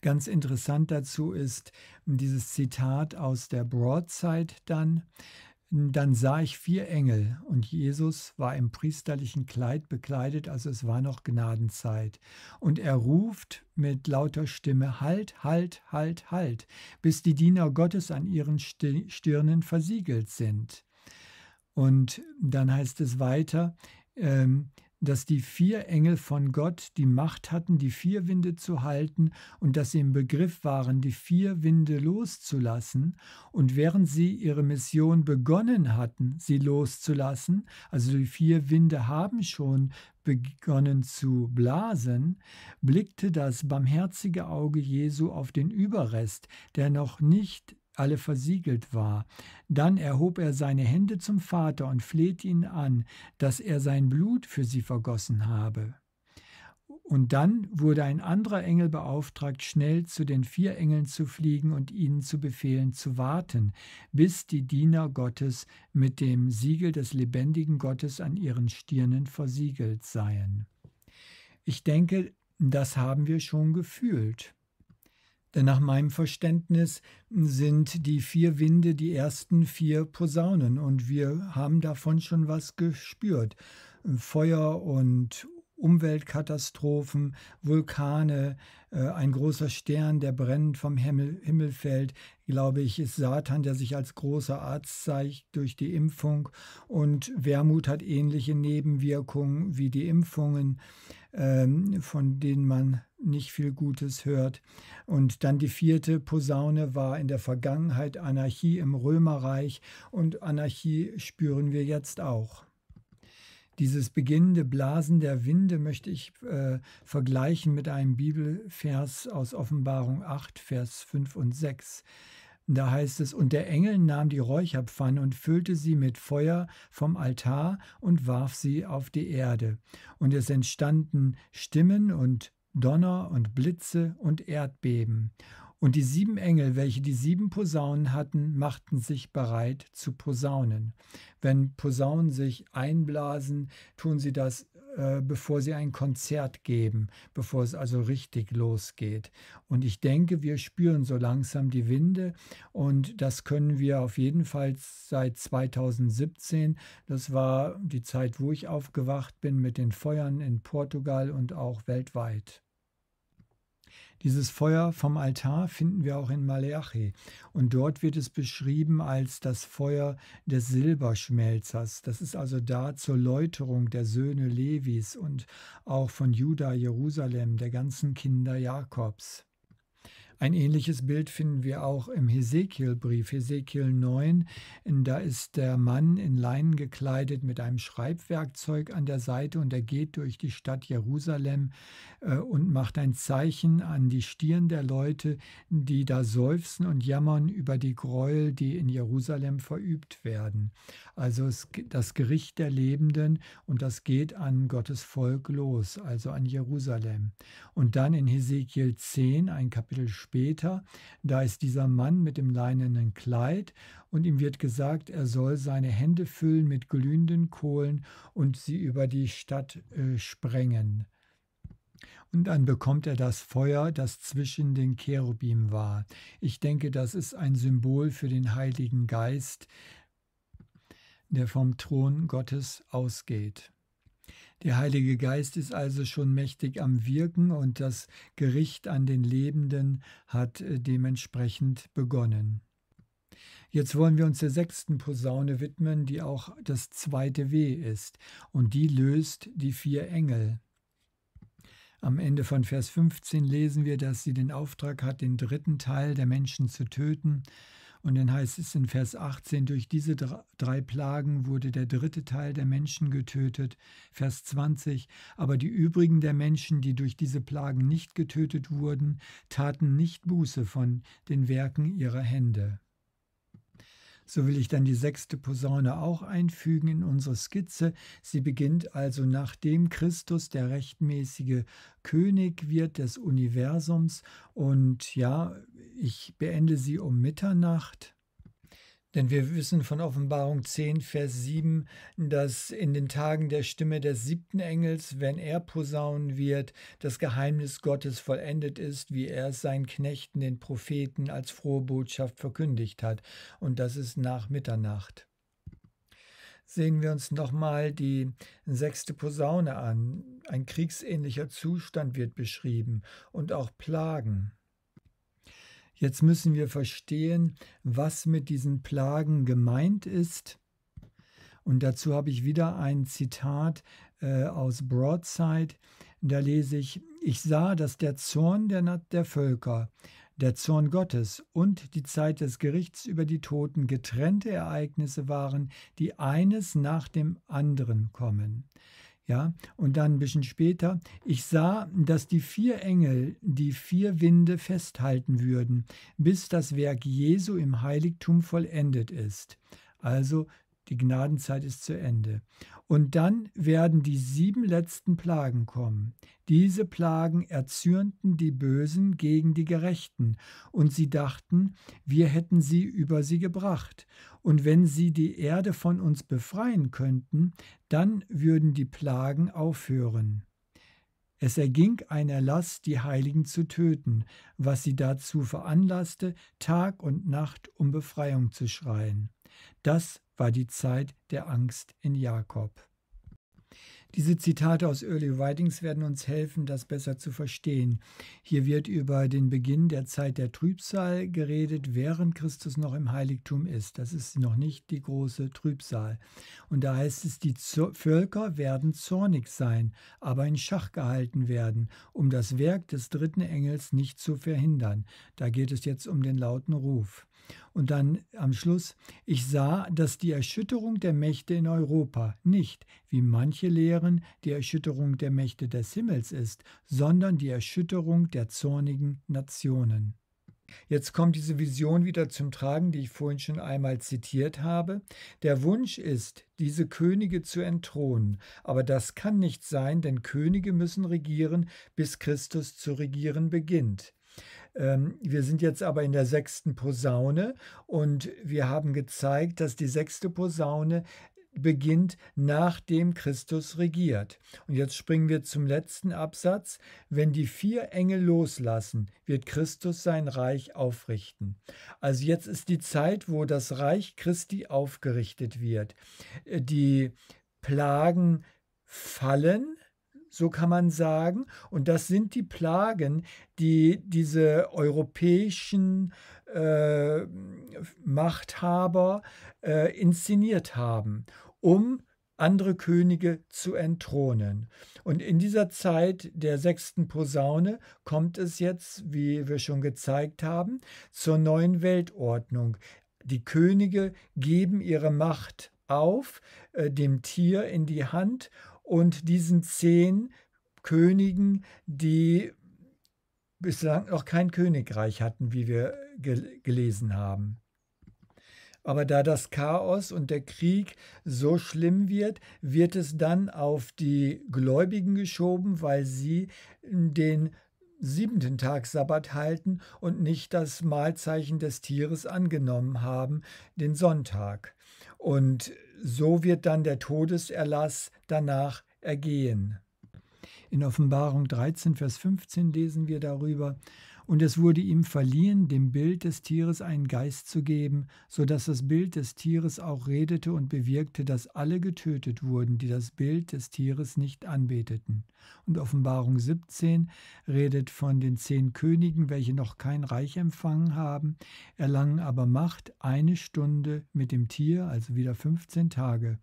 Ganz interessant dazu ist hm, dieses Zitat aus der Broadside dann. Dann sah ich vier Engel und Jesus war im priesterlichen Kleid bekleidet, also es war noch Gnadenzeit. Und er ruft mit lauter Stimme, halt, halt, halt, halt, bis die Diener Gottes an ihren Stirnen versiegelt sind. Und dann heißt es weiter, ähm, dass die vier Engel von Gott die Macht hatten, die vier Winde zu halten und dass sie im Begriff waren, die vier Winde loszulassen. Und während sie ihre Mission begonnen hatten, sie loszulassen, also die vier Winde haben schon begonnen zu blasen, blickte das barmherzige Auge Jesu auf den Überrest, der noch nicht alle versiegelt war. Dann erhob er seine Hände zum Vater und flehte ihn an, dass er sein Blut für sie vergossen habe. Und dann wurde ein anderer Engel beauftragt, schnell zu den vier Engeln zu fliegen und ihnen zu befehlen, zu warten, bis die Diener Gottes mit dem Siegel des lebendigen Gottes an ihren Stirnen versiegelt seien. Ich denke, das haben wir schon gefühlt. Denn nach meinem Verständnis sind die vier Winde die ersten vier Posaunen und wir haben davon schon was gespürt. Feuer und Umweltkatastrophen, Vulkane, äh, ein großer Stern, der brennend vom Himmel, Himmel fällt, glaube ich, ist Satan, der sich als großer Arzt zeigt durch die Impfung. Und Wermut hat ähnliche Nebenwirkungen wie die Impfungen, ähm, von denen man nicht viel Gutes hört. Und dann die vierte Posaune war in der Vergangenheit Anarchie im Römerreich und Anarchie spüren wir jetzt auch. Dieses beginnende Blasen der Winde möchte ich äh, vergleichen mit einem Bibelvers aus Offenbarung 8, Vers 5 und 6. Da heißt es, und der Engel nahm die Räucherpfanne und füllte sie mit Feuer vom Altar und warf sie auf die Erde. Und es entstanden Stimmen und Donner und Blitze und Erdbeben. Und die sieben Engel, welche die sieben Posaunen hatten, machten sich bereit zu posaunen. Wenn Posaunen sich einblasen, tun sie das, äh, bevor sie ein Konzert geben, bevor es also richtig losgeht. Und ich denke, wir spüren so langsam die Winde und das können wir auf jeden Fall seit 2017. Das war die Zeit, wo ich aufgewacht bin mit den Feuern in Portugal und auch weltweit. Dieses Feuer vom Altar finden wir auch in Maleachi und dort wird es beschrieben als das Feuer des Silberschmelzers. Das ist also da zur Läuterung der Söhne Levis und auch von Juda, Jerusalem, der ganzen Kinder Jakobs. Ein ähnliches Bild finden wir auch im Hesekielbrief, Hesekiel 9. Da ist der Mann in Leinen gekleidet mit einem Schreibwerkzeug an der Seite und er geht durch die Stadt Jerusalem äh, und macht ein Zeichen an die Stirn der Leute, die da seufzen und jammern über die Gräuel, die in Jerusalem verübt werden. Also das Gericht der Lebenden und das geht an Gottes Volk los, also an Jerusalem. Und dann in Hesekiel 10, ein Kapitel später, später, da ist dieser Mann mit dem leinenen Kleid und ihm wird gesagt, er soll seine Hände füllen mit glühenden Kohlen und sie über die Stadt äh, sprengen. Und dann bekommt er das Feuer, das zwischen den Cherubim war. Ich denke, das ist ein Symbol für den Heiligen Geist, der vom Thron Gottes ausgeht. Der Heilige Geist ist also schon mächtig am Wirken und das Gericht an den Lebenden hat äh, dementsprechend begonnen. Jetzt wollen wir uns der sechsten Posaune widmen, die auch das zweite W ist, und die löst die vier Engel. Am Ende von Vers 15 lesen wir, dass sie den Auftrag hat, den dritten Teil der Menschen zu töten und dann heißt es in Vers 18, durch diese drei Plagen wurde der dritte Teil der Menschen getötet. Vers 20, aber die übrigen der Menschen, die durch diese Plagen nicht getötet wurden, taten nicht Buße von den Werken ihrer Hände. So will ich dann die sechste Posaune auch einfügen in unsere Skizze. Sie beginnt also nachdem Christus der rechtmäßige König wird des Universums. Und ja, ich beende sie um Mitternacht. Denn wir wissen von Offenbarung 10, Vers 7, dass in den Tagen der Stimme des siebten Engels, wenn er posaunen wird, das Geheimnis Gottes vollendet ist, wie er es seinen Knechten, den Propheten, als frohe Botschaft verkündigt hat. Und das ist nach Mitternacht sehen wir uns nochmal die sechste Posaune an. Ein kriegsähnlicher Zustand wird beschrieben und auch Plagen. Jetzt müssen wir verstehen, was mit diesen Plagen gemeint ist. Und dazu habe ich wieder ein Zitat äh, aus Broadside. Da lese ich, ich sah, dass der Zorn der, der Völker, der Zorn Gottes und die Zeit des Gerichts über die Toten getrennte Ereignisse waren, die eines nach dem anderen kommen. Ja, und dann ein bisschen später, ich sah, dass die vier Engel die vier Winde festhalten würden, bis das Werk Jesu im Heiligtum vollendet ist. Also die Gnadenzeit ist zu Ende. Und dann werden die sieben letzten Plagen kommen. Diese Plagen erzürnten die Bösen gegen die Gerechten, und sie dachten, wir hätten sie über sie gebracht. Und wenn sie die Erde von uns befreien könnten, dann würden die Plagen aufhören. Es erging ein Erlass, die Heiligen zu töten, was sie dazu veranlasste, Tag und Nacht um Befreiung zu schreien. Das war die Zeit der Angst in Jakob. Diese Zitate aus Early Writings werden uns helfen, das besser zu verstehen. Hier wird über den Beginn der Zeit der Trübsal geredet, während Christus noch im Heiligtum ist. Das ist noch nicht die große Trübsal. Und da heißt es, die Völker werden zornig sein, aber in Schach gehalten werden, um das Werk des dritten Engels nicht zu verhindern. Da geht es jetzt um den lauten Ruf. Und dann am Schluss, ich sah, dass die Erschütterung der Mächte in Europa nicht, wie manche lehren, die Erschütterung der Mächte des Himmels ist, sondern die Erschütterung der zornigen Nationen. Jetzt kommt diese Vision wieder zum Tragen, die ich vorhin schon einmal zitiert habe. Der Wunsch ist, diese Könige zu entthronen, aber das kann nicht sein, denn Könige müssen regieren, bis Christus zu regieren beginnt. Ähm, wir sind jetzt aber in der sechsten Posaune und wir haben gezeigt, dass die sechste Posaune beginnt, nachdem Christus regiert. Und jetzt springen wir zum letzten Absatz. Wenn die vier Engel loslassen, wird Christus sein Reich aufrichten. Also jetzt ist die Zeit, wo das Reich Christi aufgerichtet wird. Äh, die Plagen fallen, so kann man sagen. Und das sind die Plagen, die diese europäischen äh, Machthaber äh, inszeniert haben, um andere Könige zu entthronen. Und in dieser Zeit der sechsten Posaune kommt es jetzt, wie wir schon gezeigt haben, zur neuen Weltordnung. Die Könige geben ihre Macht auf, äh, dem Tier in die Hand und diesen zehn Königen, die bislang noch kein Königreich hatten, wie wir gel gelesen haben. Aber da das Chaos und der Krieg so schlimm wird, wird es dann auf die Gläubigen geschoben, weil sie den siebenten Tag Sabbat halten und nicht das Mahlzeichen des Tieres angenommen haben, den Sonntag. Und so wird dann der Todeserlass danach ergehen. In Offenbarung 13, Vers 15 lesen wir darüber, und es wurde ihm verliehen, dem Bild des Tieres einen Geist zu geben, so dass das Bild des Tieres auch redete und bewirkte, dass alle getötet wurden, die das Bild des Tieres nicht anbeteten. Und Offenbarung 17 redet von den zehn Königen, welche noch kein Reich empfangen haben, erlangen aber Macht eine Stunde mit dem Tier, also wieder 15 Tage.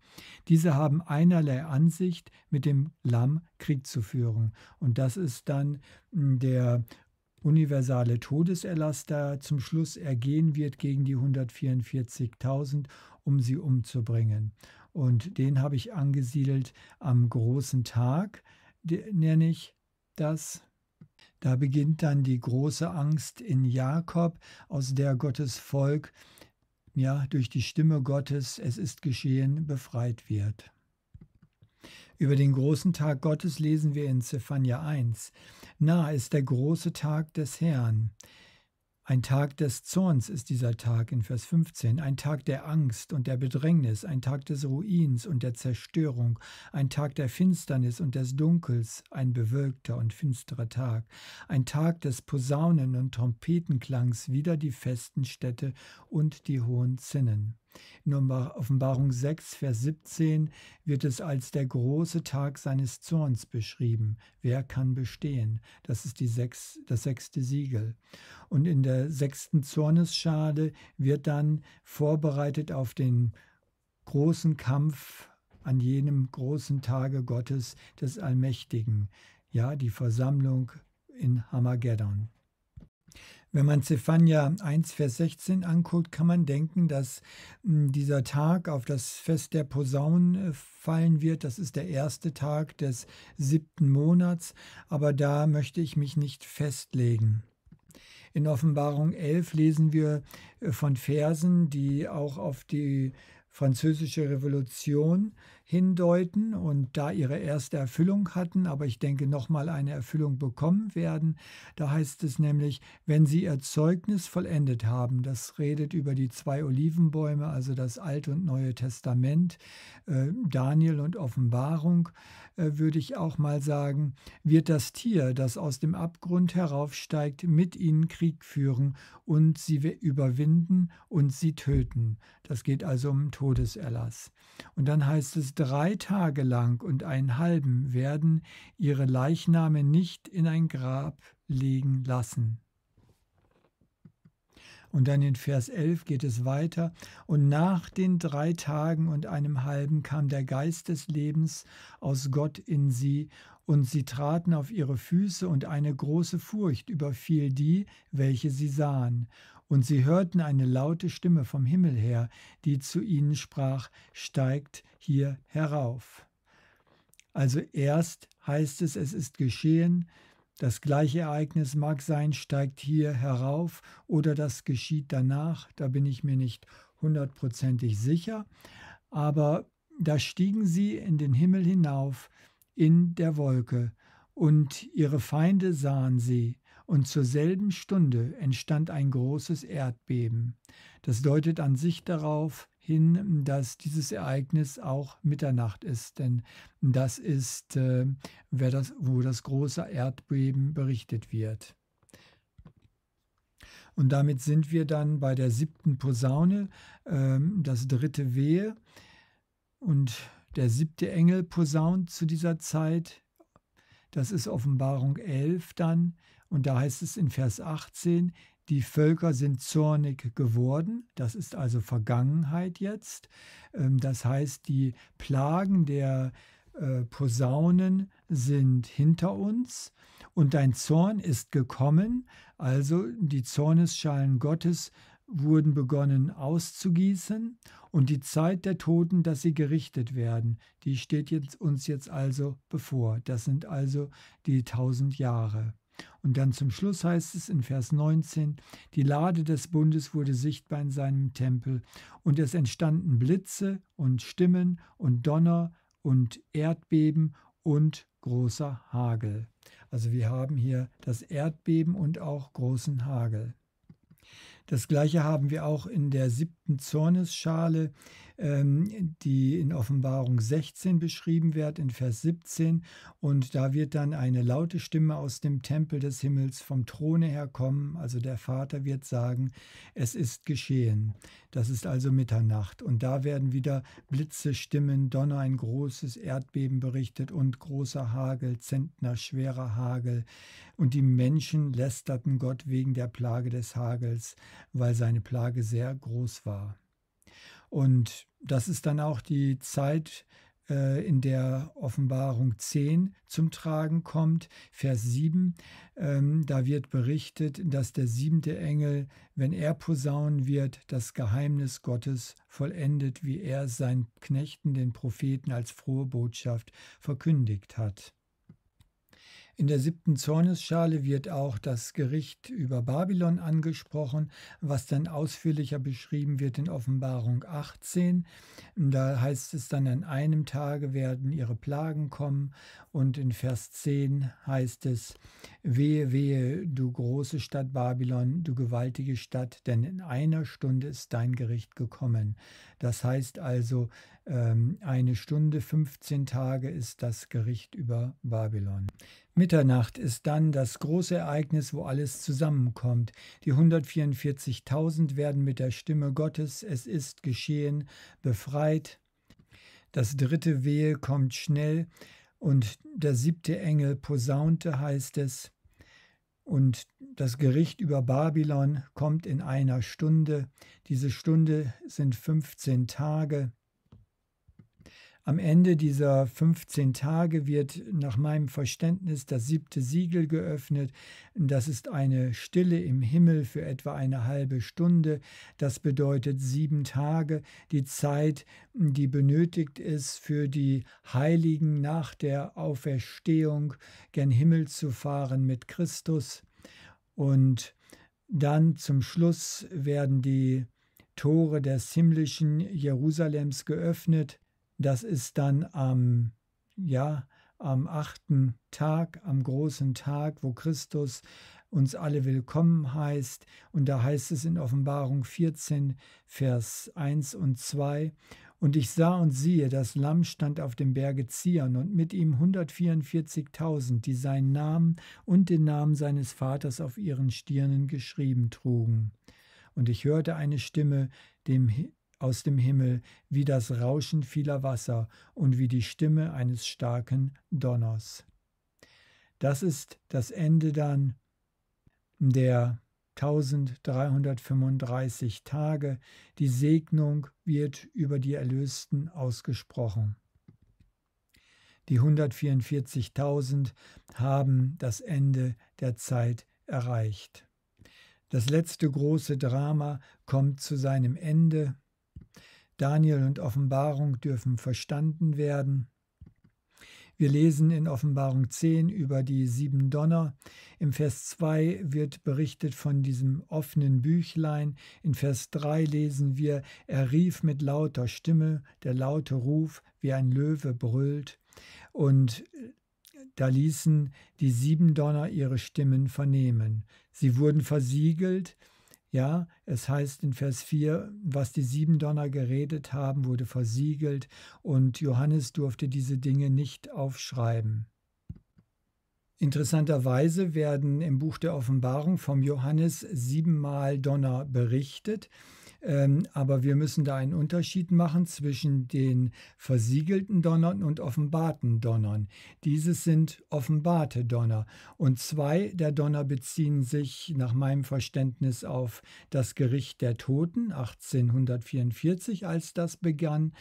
Diese haben einerlei Ansicht, mit dem Lamm Krieg zu führen. Und das ist dann hm, der universale Todeserlass da zum Schluss ergehen wird gegen die 144.000, um sie umzubringen. Und den habe ich angesiedelt am großen Tag, nenne ich das. Da beginnt dann die große Angst in Jakob, aus der Gottes Volk, ja, durch die Stimme Gottes, es ist geschehen, befreit wird. Über den großen Tag Gottes lesen wir in Zephania 1. Nah ist der große Tag des Herrn. Ein Tag des Zorns ist dieser Tag in Vers 15, ein Tag der Angst und der Bedrängnis, ein Tag des Ruins und der Zerstörung, ein Tag der Finsternis und des Dunkels, ein bewölkter und finsterer Tag, ein Tag des Posaunen und Trompetenklangs wieder die festen Städte und die hohen Zinnen. In Offenbarung 6, Vers 17 wird es als der große Tag seines Zorns beschrieben. Wer kann bestehen? Das ist die sechs, das sechste Siegel. Und in der sechsten Zornesschale wird dann vorbereitet auf den großen Kampf an jenem großen Tage Gottes des Allmächtigen. Ja, die Versammlung in Hamageddon. Wenn man Zephania 1, Vers 16 anguckt, kann man denken, dass hm, dieser Tag auf das Fest der Posaunen äh, fallen wird. Das ist der erste Tag des siebten Monats, aber da möchte ich mich nicht festlegen. In Offenbarung 11 lesen wir äh, von Versen, die auch auf die französische Revolution äh, hindeuten und da ihre erste Erfüllung hatten, aber ich denke nochmal eine Erfüllung bekommen werden. Da heißt es nämlich, wenn sie ihr Zeugnis vollendet haben, das redet über die zwei Olivenbäume, also das Alte und Neue Testament, äh, Daniel und Offenbarung, äh, würde ich auch mal sagen, wird das Tier, das aus dem Abgrund heraufsteigt, mit ihnen Krieg führen und sie überwinden und sie töten. Das geht also um Todeserlass. Und dann heißt es, drei Tage lang und einen halben werden ihre Leichname nicht in ein Grab legen lassen. Und dann in Vers 11 geht es weiter. Und nach den drei Tagen und einem halben kam der Geist des Lebens aus Gott in sie, und sie traten auf ihre Füße, und eine große Furcht überfiel die, welche sie sahen und sie hörten eine laute Stimme vom Himmel her, die zu ihnen sprach, steigt hier herauf. Also erst heißt es, es ist geschehen, das gleiche Ereignis mag sein, steigt hier herauf oder das geschieht danach, da bin ich mir nicht hundertprozentig sicher, aber da stiegen sie in den Himmel hinauf in der Wolke, und ihre Feinde sahen sie, und zur selben Stunde entstand ein großes Erdbeben. Das deutet an sich darauf hin, dass dieses Ereignis auch Mitternacht ist, denn das ist, äh, das, wo das große Erdbeben berichtet wird. Und damit sind wir dann bei der siebten Posaune, äh, das dritte Wehe. Und der siebte Engel posaunt zu dieser Zeit. Das ist Offenbarung 11 dann. Und da heißt es in Vers 18, die Völker sind zornig geworden, das ist also Vergangenheit jetzt. Ähm, das heißt, die Plagen der äh, Posaunen sind hinter uns und dein Zorn ist gekommen, also die Zornesschalen Gottes wurden begonnen auszugießen und die Zeit der Toten, dass sie gerichtet werden, die steht jetzt, uns jetzt also bevor. Das sind also die tausend Jahre. Und dann zum Schluss heißt es in Vers 19, die Lade des Bundes wurde sichtbar in seinem Tempel und es entstanden Blitze und Stimmen und Donner und Erdbeben und großer Hagel. Also wir haben hier das Erdbeben und auch großen Hagel. Das gleiche haben wir auch in der siebten siebten Zornesschale, ähm, die in Offenbarung 16 beschrieben wird, in Vers 17. Und da wird dann eine laute Stimme aus dem Tempel des Himmels vom Throne herkommen. Also der Vater wird sagen, es ist geschehen. Das ist also Mitternacht. Und da werden wieder Blitze, Stimmen, Donner, ein großes Erdbeben berichtet und großer Hagel, Zentner schwerer Hagel. Und die Menschen lästerten Gott wegen der Plage des Hagels, weil seine Plage sehr groß war. Und das ist dann auch die Zeit, äh, in der Offenbarung 10 zum Tragen kommt, Vers 7. Ähm, da wird berichtet, dass der siebente Engel, wenn er posaunen wird, das Geheimnis Gottes vollendet, wie er seinen Knechten, den Propheten, als frohe Botschaft verkündigt hat. In der siebten Zornesschale wird auch das Gericht über Babylon angesprochen, was dann ausführlicher beschrieben wird in Offenbarung 18. Da heißt es dann, an einem Tage werden ihre Plagen kommen und in Vers 10 heißt es, wehe, wehe, du große Stadt Babylon, du gewaltige Stadt, denn in einer Stunde ist dein Gericht gekommen. Das heißt also, ähm, eine Stunde, 15 Tage ist das Gericht über Babylon. Mitternacht ist dann das große Ereignis, wo alles zusammenkommt. Die 144.000 werden mit der Stimme Gottes, es ist geschehen, befreit. Das dritte Wehe kommt schnell und der siebte Engel posaunte, heißt es. Und das Gericht über Babylon kommt in einer Stunde. Diese Stunde sind 15 Tage. Am Ende dieser 15 Tage wird nach meinem Verständnis das siebte Siegel geöffnet. Das ist eine Stille im Himmel für etwa eine halbe Stunde. Das bedeutet sieben Tage, die Zeit, die benötigt ist für die Heiligen nach der Auferstehung, gen Himmel zu fahren mit Christus. Und dann zum Schluss werden die Tore des himmlischen Jerusalems geöffnet das ist dann am, ja, am achten Tag, am großen Tag, wo Christus uns alle willkommen heißt. Und da heißt es in Offenbarung 14, Vers 1 und 2, und ich sah und siehe, das Lamm stand auf dem Berge Zion und mit ihm 144.000, die seinen Namen und den Namen seines Vaters auf ihren Stirnen geschrieben trugen. Und ich hörte eine Stimme dem, aus dem Himmel, wie das Rauschen vieler Wasser und wie die Stimme eines starken Donners. Das ist das Ende dann der 1335 Tage, die Segnung wird über die Erlösten ausgesprochen. Die 144.000 haben das Ende der Zeit erreicht. Das letzte große Drama kommt zu seinem Ende Daniel und Offenbarung dürfen verstanden werden. Wir lesen in Offenbarung 10 über die sieben Donner. Im Vers 2 wird berichtet von diesem offenen Büchlein. In Vers 3 lesen wir, er rief mit lauter Stimme, der laute Ruf wie ein Löwe brüllt. Und äh, da ließen die sieben Donner ihre Stimmen vernehmen. Sie wurden versiegelt, ja, es heißt in Vers 4, was die sieben Donner geredet haben, wurde versiegelt und Johannes durfte diese Dinge nicht aufschreiben. Interessanterweise werden im Buch der Offenbarung vom Johannes siebenmal Donner berichtet. Ähm, aber wir müssen da einen Unterschied machen zwischen den versiegelten Donnern und offenbarten Donnern. Diese sind offenbarte Donner. Und zwei der Donner beziehen sich nach meinem Verständnis auf das Gericht der Toten 1844, als das begann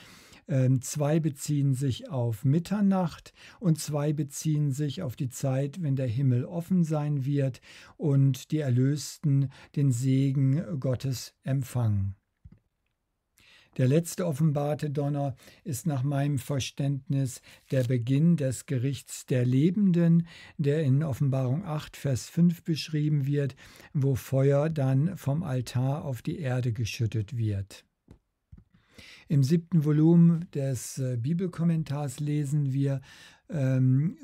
ähm, zwei beziehen sich auf Mitternacht und zwei beziehen sich auf die Zeit, wenn der Himmel offen sein wird und die Erlösten den Segen Gottes empfangen. Der letzte offenbarte Donner ist nach meinem Verständnis der Beginn des Gerichts der Lebenden, der in Offenbarung 8, Vers 5 beschrieben wird, wo Feuer dann vom Altar auf die Erde geschüttet wird. Im siebten Volumen des äh, Bibelkommentars lesen wir, ähm,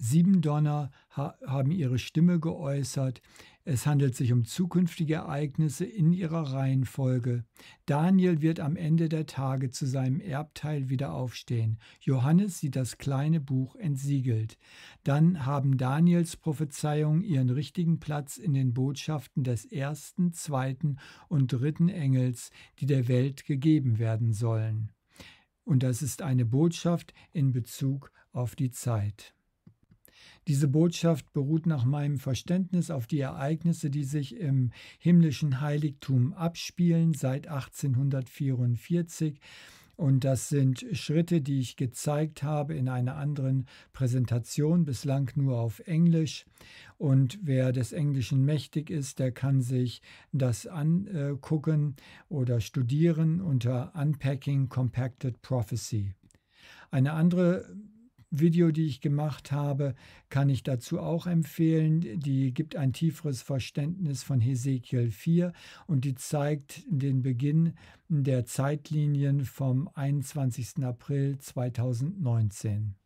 Siebendonner ha haben ihre Stimme geäußert. Es handelt sich um zukünftige Ereignisse in ihrer Reihenfolge. Daniel wird am Ende der Tage zu seinem Erbteil wieder aufstehen. Johannes sieht das kleine Buch entsiegelt. Dann haben Daniels Prophezeiungen ihren richtigen Platz in den Botschaften des ersten, zweiten und dritten Engels, die der Welt gegeben werden sollen. Und das ist eine Botschaft in Bezug auf die Zeit. Diese Botschaft beruht nach meinem Verständnis auf die Ereignisse, die sich im himmlischen Heiligtum abspielen seit 1844. Und das sind Schritte, die ich gezeigt habe in einer anderen Präsentation, bislang nur auf Englisch. Und wer des Englischen mächtig ist, der kann sich das angucken oder studieren unter Unpacking Compacted Prophecy. Eine andere Video, die ich gemacht habe, kann ich dazu auch empfehlen. Die gibt ein tieferes Verständnis von Hesekiel 4 und die zeigt den Beginn der Zeitlinien vom 21. April 2019.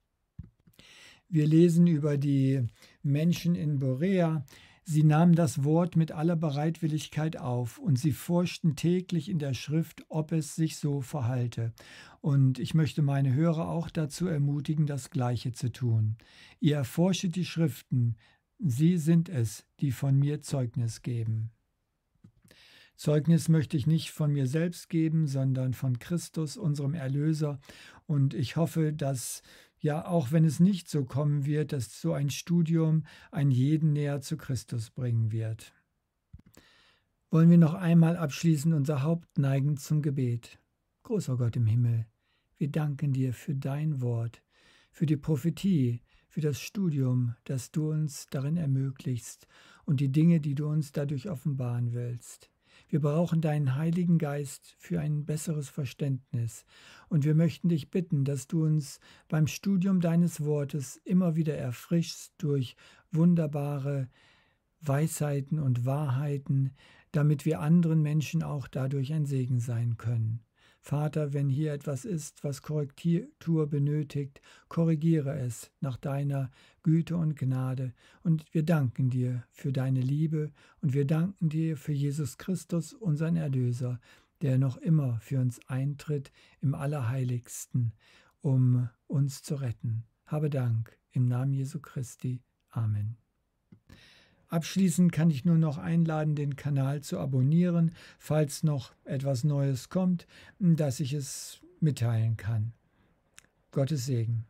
Wir lesen über die Menschen in Borea, Sie nahmen das Wort mit aller Bereitwilligkeit auf, und sie forschten täglich in der Schrift, ob es sich so verhalte. Und ich möchte meine Hörer auch dazu ermutigen, das Gleiche zu tun. Ihr erforscht die Schriften, sie sind es, die von mir Zeugnis geben. Zeugnis möchte ich nicht von mir selbst geben, sondern von Christus, unserem Erlöser. Und ich hoffe, dass ja auch wenn es nicht so kommen wird, dass so ein Studium einen jeden näher zu Christus bringen wird. Wollen wir noch einmal abschließend unser Haupt neigen zum Gebet. Großer Gott im Himmel, wir danken dir für dein Wort, für die Prophetie, für das Studium, das du uns darin ermöglichst und die Dinge, die du uns dadurch offenbaren willst. Wir brauchen deinen Heiligen Geist für ein besseres Verständnis. Und wir möchten dich bitten, dass du uns beim Studium deines Wortes immer wieder erfrischst durch wunderbare Weisheiten und Wahrheiten, damit wir anderen Menschen auch dadurch ein Segen sein können. Vater, wenn hier etwas ist, was Korrektur benötigt, korrigiere es nach deiner Güte und Gnade. Und wir danken dir für deine Liebe und wir danken dir für Jesus Christus, unseren Erlöser, der noch immer für uns eintritt im Allerheiligsten, um uns zu retten. Habe Dank im Namen Jesu Christi. Amen. Abschließend kann ich nur noch einladen, den Kanal zu abonnieren, falls noch etwas Neues kommt, dass ich es mitteilen kann. Gottes Segen.